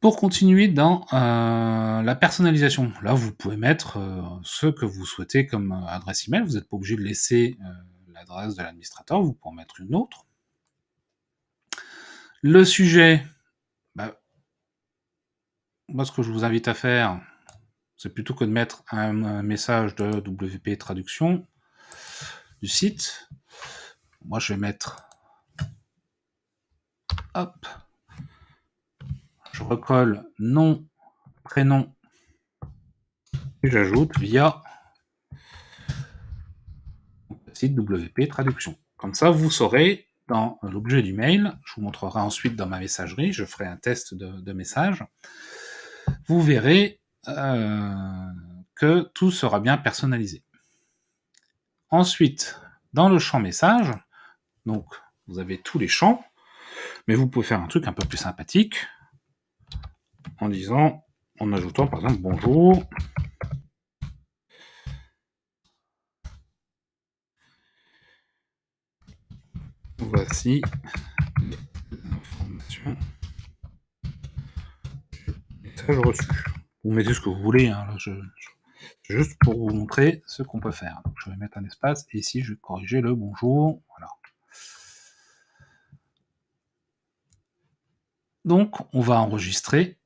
Pour continuer dans euh, la personnalisation, là vous pouvez mettre euh, ce que vous souhaitez comme euh, adresse email. Vous n'êtes pas obligé de laisser l'adresse de l'administrateur, vous pouvez en mettre une autre. Le sujet, bah, moi ce que je vous invite à faire, c'est plutôt que de mettre un, un message de WP traduction du site. Moi je vais mettre hop je recolle nom, prénom, et j'ajoute via site WP Traduction. Comme ça, vous saurez dans l'objet du mail, je vous montrerai ensuite dans ma messagerie, je ferai un test de, message, vous verrez euh, que tout sera bien personnalisé. Ensuite, dans le champ message, donc vous avez tous les champs, mais vous pouvez faire un truc un peu plus sympathique en disant, en ajoutant par exemple bonjour. Voici l'information message reçu. Vous mettez ce que vous voulez, hein, juste pour vous montrer ce qu'on peut faire. Donc, je vais mettre un espace et ici je vais corriger le bonjour. Voilà. Donc, on va enregistrer.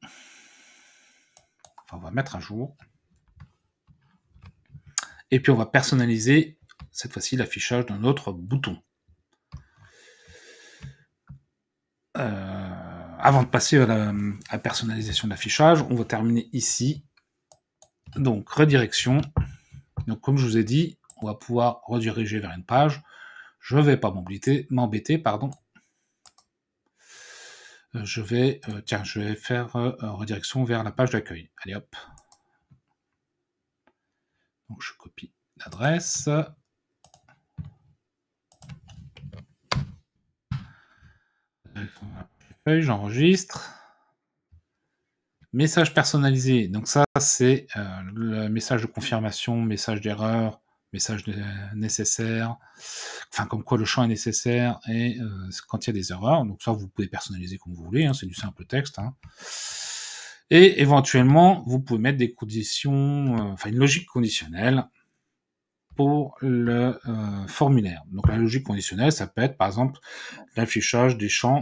Enfin, on va mettre à jour. Et puis, on va personnaliser cette fois-ci l'affichage d'un autre bouton. Euh, avant de passer à la, personnalisation de l'affichage, on va terminer ici. Donc, redirection. Donc, comme je vous ai dit, on va pouvoir rediriger vers une page. Je ne vais pas m'embêter, pardon, euh, je vais, euh, tiens, je vais faire euh, redirection vers la page d'accueil. Allez hop. Donc je copie l'adresse. J'enregistre. Message personnalisé. Donc ça, c'est le message de confirmation, message d'erreur, message nécessaire, enfin comme quoi le champ est nécessaire et euh, quand il y a des erreurs. Donc ça, vous pouvez personnaliser comme vous voulez, hein, c'est du simple texte. Hein. Et éventuellement, vous pouvez mettre des conditions, euh, enfin une logique conditionnelle pour le euh, formulaire. Donc la logique conditionnelle, ça peut être par exemple l'affichage des champs,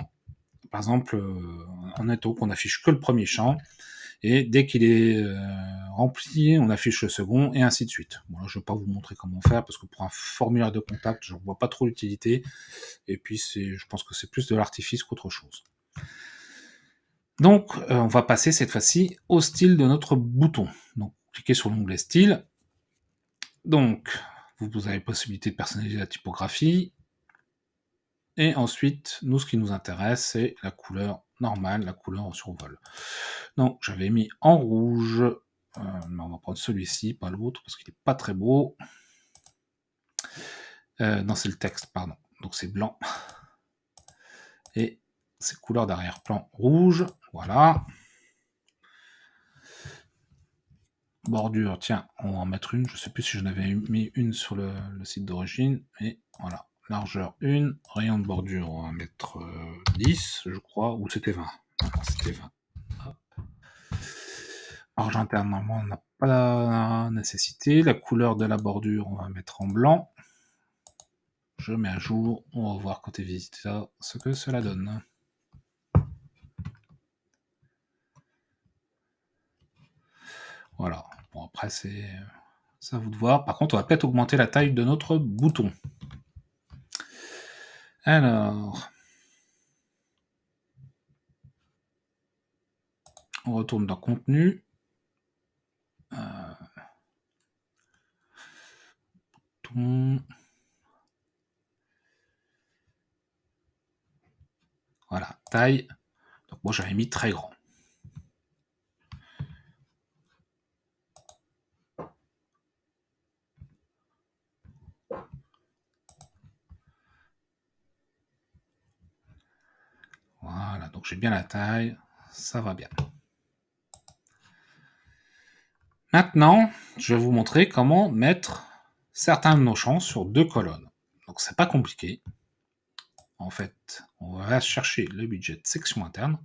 par exemple en étant qu'on affiche que le premier champ et dès qu'il est euh, rempli, on affiche le second et ainsi de suite. je ne vais pas vous montrer comment faire parce que pour un formulaire de contact, je ne vois pas trop l'utilité. Et puis, je pense que c'est plus de l'artifice qu'autre chose. Donc, euh, on va passer cette fois-ci au style de notre bouton. Donc, cliquez sur l'onglet style. Donc, vous avez possibilité de personnaliser la typographie. Et ensuite, nous, ce qui nous intéresse, c'est la couleur normal, la couleur au survol. Donc j'avais mis en rouge, euh, on va prendre celui-ci, pas l'autre, parce qu'il n'est pas très beau. Euh, non, c'est le texte, pardon. Donc c'est blanc. Et c'est couleur d'arrière-plan rouge, voilà. Bordure, tiens, on va en mettre une. Je ne sais plus si j'en avais mis une sur le, le site d'origine, mais voilà largeur 1, rayon de bordure va mettre 10 je crois, ou c'était 20. c'était interne, normalement, on n'a pas la nécessité. La couleur de la bordure, on va mettre en blanc. Je mets à jour, on va voir côté visiteur ce que cela donne. Voilà. Bon, après, c'est ça euh, à vous de voir. Par contre, on va peut-être augmenter la taille de notre bouton. Alors, on retourne dans contenu. Euh. Voilà, taille. Donc moi j'avais mis très grand. j'ai bien la taille, ça va bien. Maintenant, je vais vous montrer comment mettre certains de nos champs sur deux colonnes. Donc c'est pas compliqué. En fait, on va chercher le budget section interne.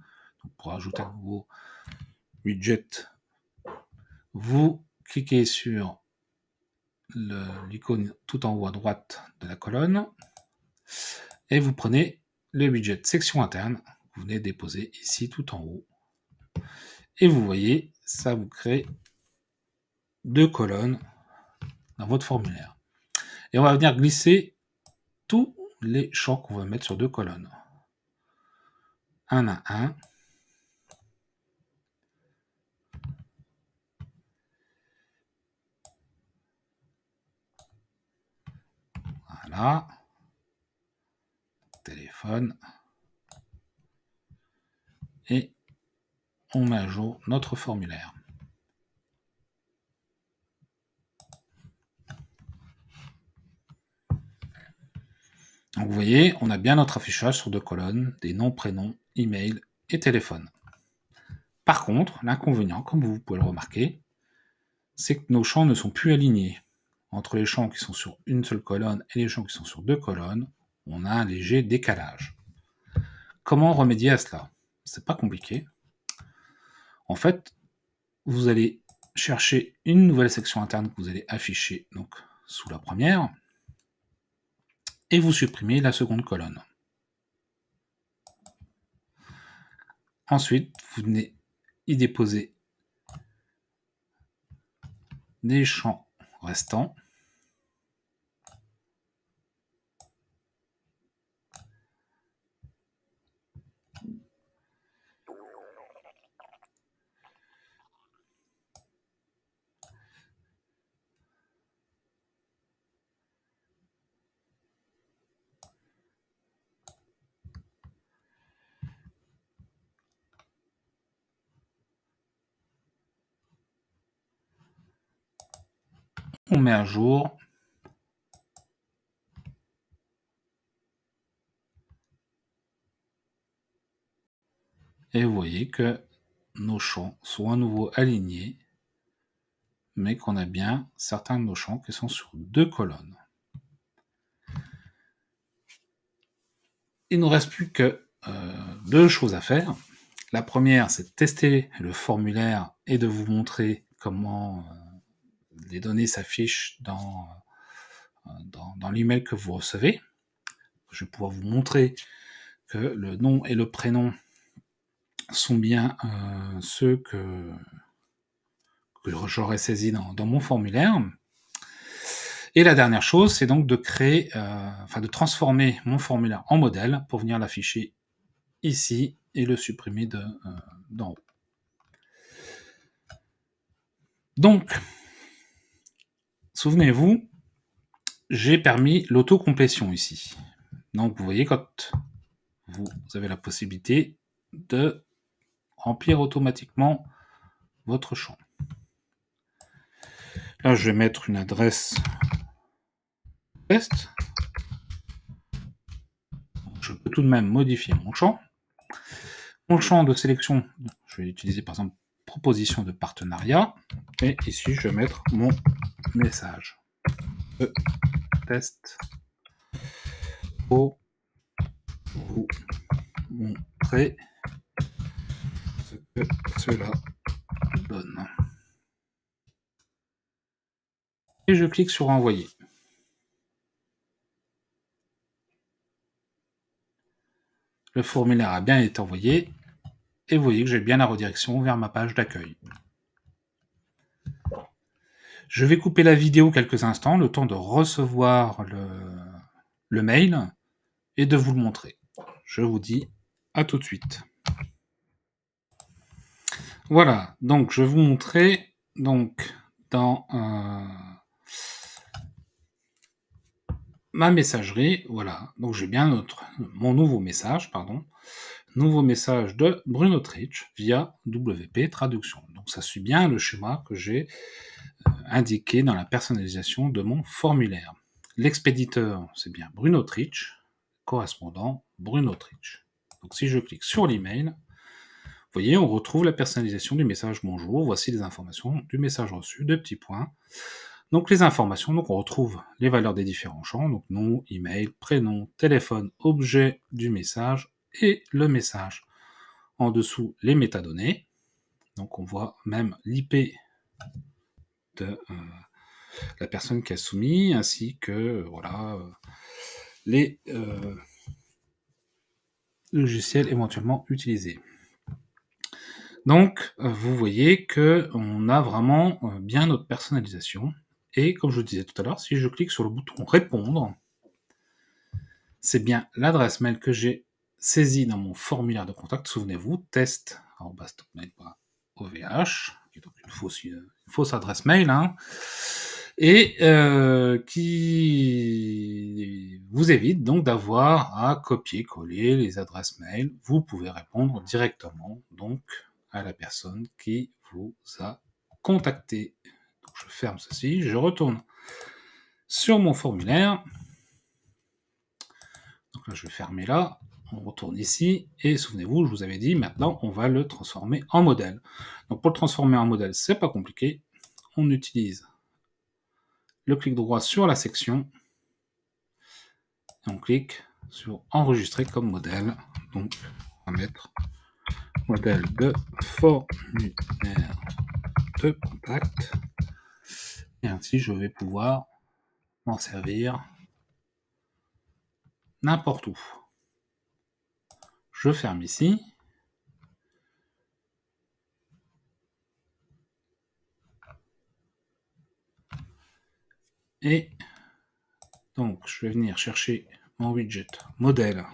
pour ajouter un nouveau budget, vous cliquez sur l'icône tout en haut à droite de la colonne et vous prenez le budget section interne vous venez déposer ici tout en haut. Et vous voyez, ça vous crée deux colonnes dans votre formulaire. Et on va venir glisser tous les champs qu'on veut mettre sur deux colonnes. Un à un. Voilà. Téléphone et on met à jour notre formulaire. Donc vous voyez, on a bien notre affichage sur deux colonnes, des noms, prénoms, email et téléphone. Par contre, l'inconvénient, comme vous pouvez le remarquer, c'est que nos champs ne sont plus alignés. Entre les champs qui sont sur une seule colonne et les champs qui sont sur deux colonnes, on a un léger décalage. Comment remédier à cela c'est pas compliqué. En fait, vous allez chercher une nouvelle section interne que vous allez afficher donc sous la première et vous supprimez la seconde colonne. Ensuite, vous venez y déposer des champs restants. met à jour Et vous voyez que nos champs sont à nouveau alignés, mais qu'on a bien certains de nos champs qui sont sur deux colonnes. Il ne nous reste plus que euh, deux choses à faire. La première, c'est de tester le formulaire et de vous montrer comment euh, les données s'affichent euh, dans, dans, l'email que vous recevez. Je vais pouvoir vous montrer que le nom et le prénom sont bien euh, ceux que, j'aurais saisi dans, mon formulaire. Et la dernière chose, c'est donc de créer, euh, enfin de transformer mon formulaire en modèle pour venir l'afficher ici et le supprimer d'en de, haut. Donc, souvenez-vous, j'ai permis l'autocomplétion ici. Donc vous voyez quand vous avez la possibilité de remplir automatiquement votre champ. Là, je vais mettre une adresse test. Je peux tout de même modifier mon champ. Mon champ de sélection, je vais utiliser par exemple proposition de partenariat. Et ici, je vais mettre mon message. E. test pour vous montrer ce que cela donne. Et je clique sur envoyer. Le formulaire a bien été envoyé et vous voyez que j'ai bien la redirection vers ma page d'accueil. Je vais couper la vidéo quelques instants, le temps de recevoir le, mail et de vous le montrer. Je vous dis à tout de suite. Voilà, donc je vais vous montrer donc dans euh, ma messagerie, voilà, donc j'ai bien mon nouveau message, pardon, nouveau message de Bruno Trich via WP Traduction. Donc ça suit bien le schéma que j'ai indiqué dans la personnalisation de mon formulaire. L'expéditeur, c'est bien Bruno Trich, correspondant Bruno Trich. Donc si je clique sur l'email, vous voyez, on retrouve la personnalisation du message bonjour. Voici les informations du message reçu, deux petits points. Donc les informations, donc on retrouve les valeurs des différents champs, donc nom, email, prénom, téléphone, objet du message et le message. En dessous, les métadonnées. Donc on voit même l'IP de euh, la personne qui a soumis, ainsi que euh, voilà euh, les logiciels éventuellement utilisés. Donc, vous voyez que on a vraiment bien notre personnalisation. Et comme je vous disais tout à l'heure, si je clique sur le bouton répondre, c'est bien l'adresse mail que j'ai saisie dans mon formulaire de contact. Souvenez-vous, test.ovh donc une fausse, adresse mail, hein. et euh, qui vous évite donc d'avoir à copier-coller les adresses mail. Vous pouvez répondre directement donc à la personne qui vous a contacté. Donc je ferme ceci, je retourne sur mon formulaire. Donc là, je vais fermer là on retourne ici, et souvenez-vous, je vous avais dit, maintenant, on va le transformer en modèle. Donc pour le transformer en modèle, c'est pas compliqué, on utilise le clic droit sur la section, et on clique sur enregistrer comme modèle, donc on va mettre modèle de formulaire de contact, et ainsi je vais pouvoir m'en servir n'importe où. Je ferme ici. Et donc, je vais venir chercher mon widget modèle.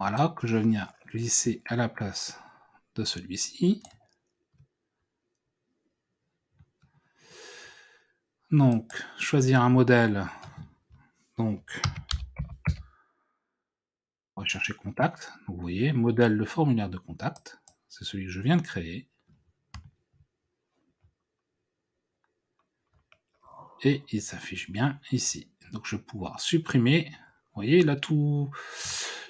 Voilà, que je vais venir glisser à la place de celui-ci. Donc, choisir un modèle donc, on va chercher contact. vous voyez, modèle le formulaire de contact. C'est celui que je viens de créer. Et il s'affiche bien ici. Donc, je vais pouvoir supprimer. Vous voyez, là, tout...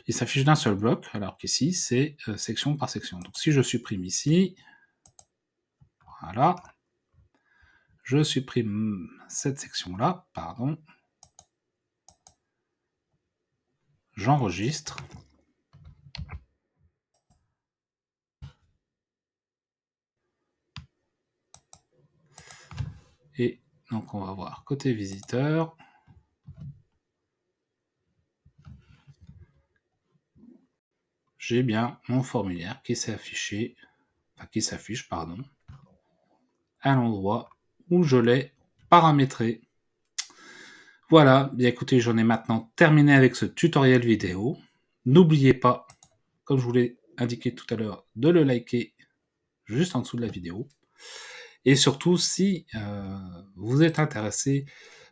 Il s'affiche d'un seul bloc, alors qu'ici, c'est euh, section par section. Donc, si je supprime ici, voilà, je supprime cette section-là, pardon, J'enregistre. Et donc on va voir côté visiteur. J'ai bien mon formulaire qui s'est affiché, qui s'affiche, pardon, à l'endroit où je l'ai paramétré. Voilà, bien écoutez, j'en ai maintenant terminé avec ce tutoriel vidéo. N'oubliez pas, comme je vous l'ai indiqué tout à l'heure, de le liker juste en dessous de la vidéo. Et surtout, si euh, vous êtes intéressé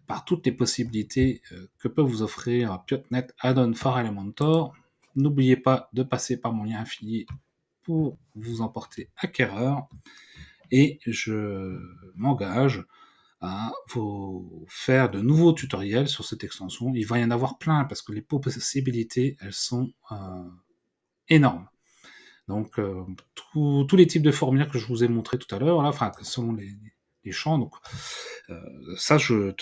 par toutes les possibilités euh, que peut vous offrir Piotnet Add-on for Elementor, n'oubliez pas de passer par mon lien affilié pour vous emporter acquéreur. Et je m'engage à hein, vous faire de nouveaux tutoriels sur cette extension. Il va y en avoir plein parce que les possibilités, elles sont euh, énormes. Donc, euh, tous les types de formulaires que je vous ai montré tout à l'heure, là, enfin, selon les, les champs, donc euh, ça, je,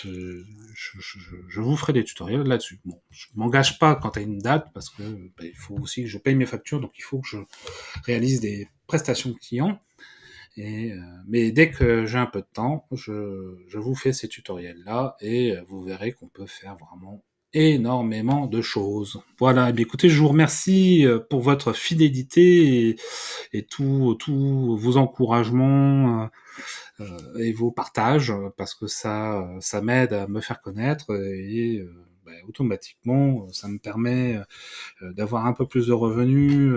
vous ferai des tutoriels là-dessus. Bon, je m'engage pas quand à une date parce que bah, il faut aussi que je paye mes factures, donc il faut que je réalise des prestations clients. Et, euh, mais dès que j'ai un peu de temps, je, je vous fais ces tutoriels-là et euh, vous verrez qu'on peut faire vraiment énormément de choses. Voilà, et eh bien écoutez, je vous remercie euh, pour votre fidélité et, et tous vos encouragements euh, et vos partages, parce que ça, ça m'aide à me faire connaître et ben, automatiquement, ça me permet d'avoir un peu plus de revenus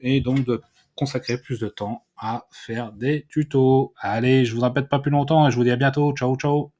et donc de consacrer plus de temps à faire des tutos. Allez, je vous répète pas plus longtemps et je vous dis à bientôt. Ciao, ciao.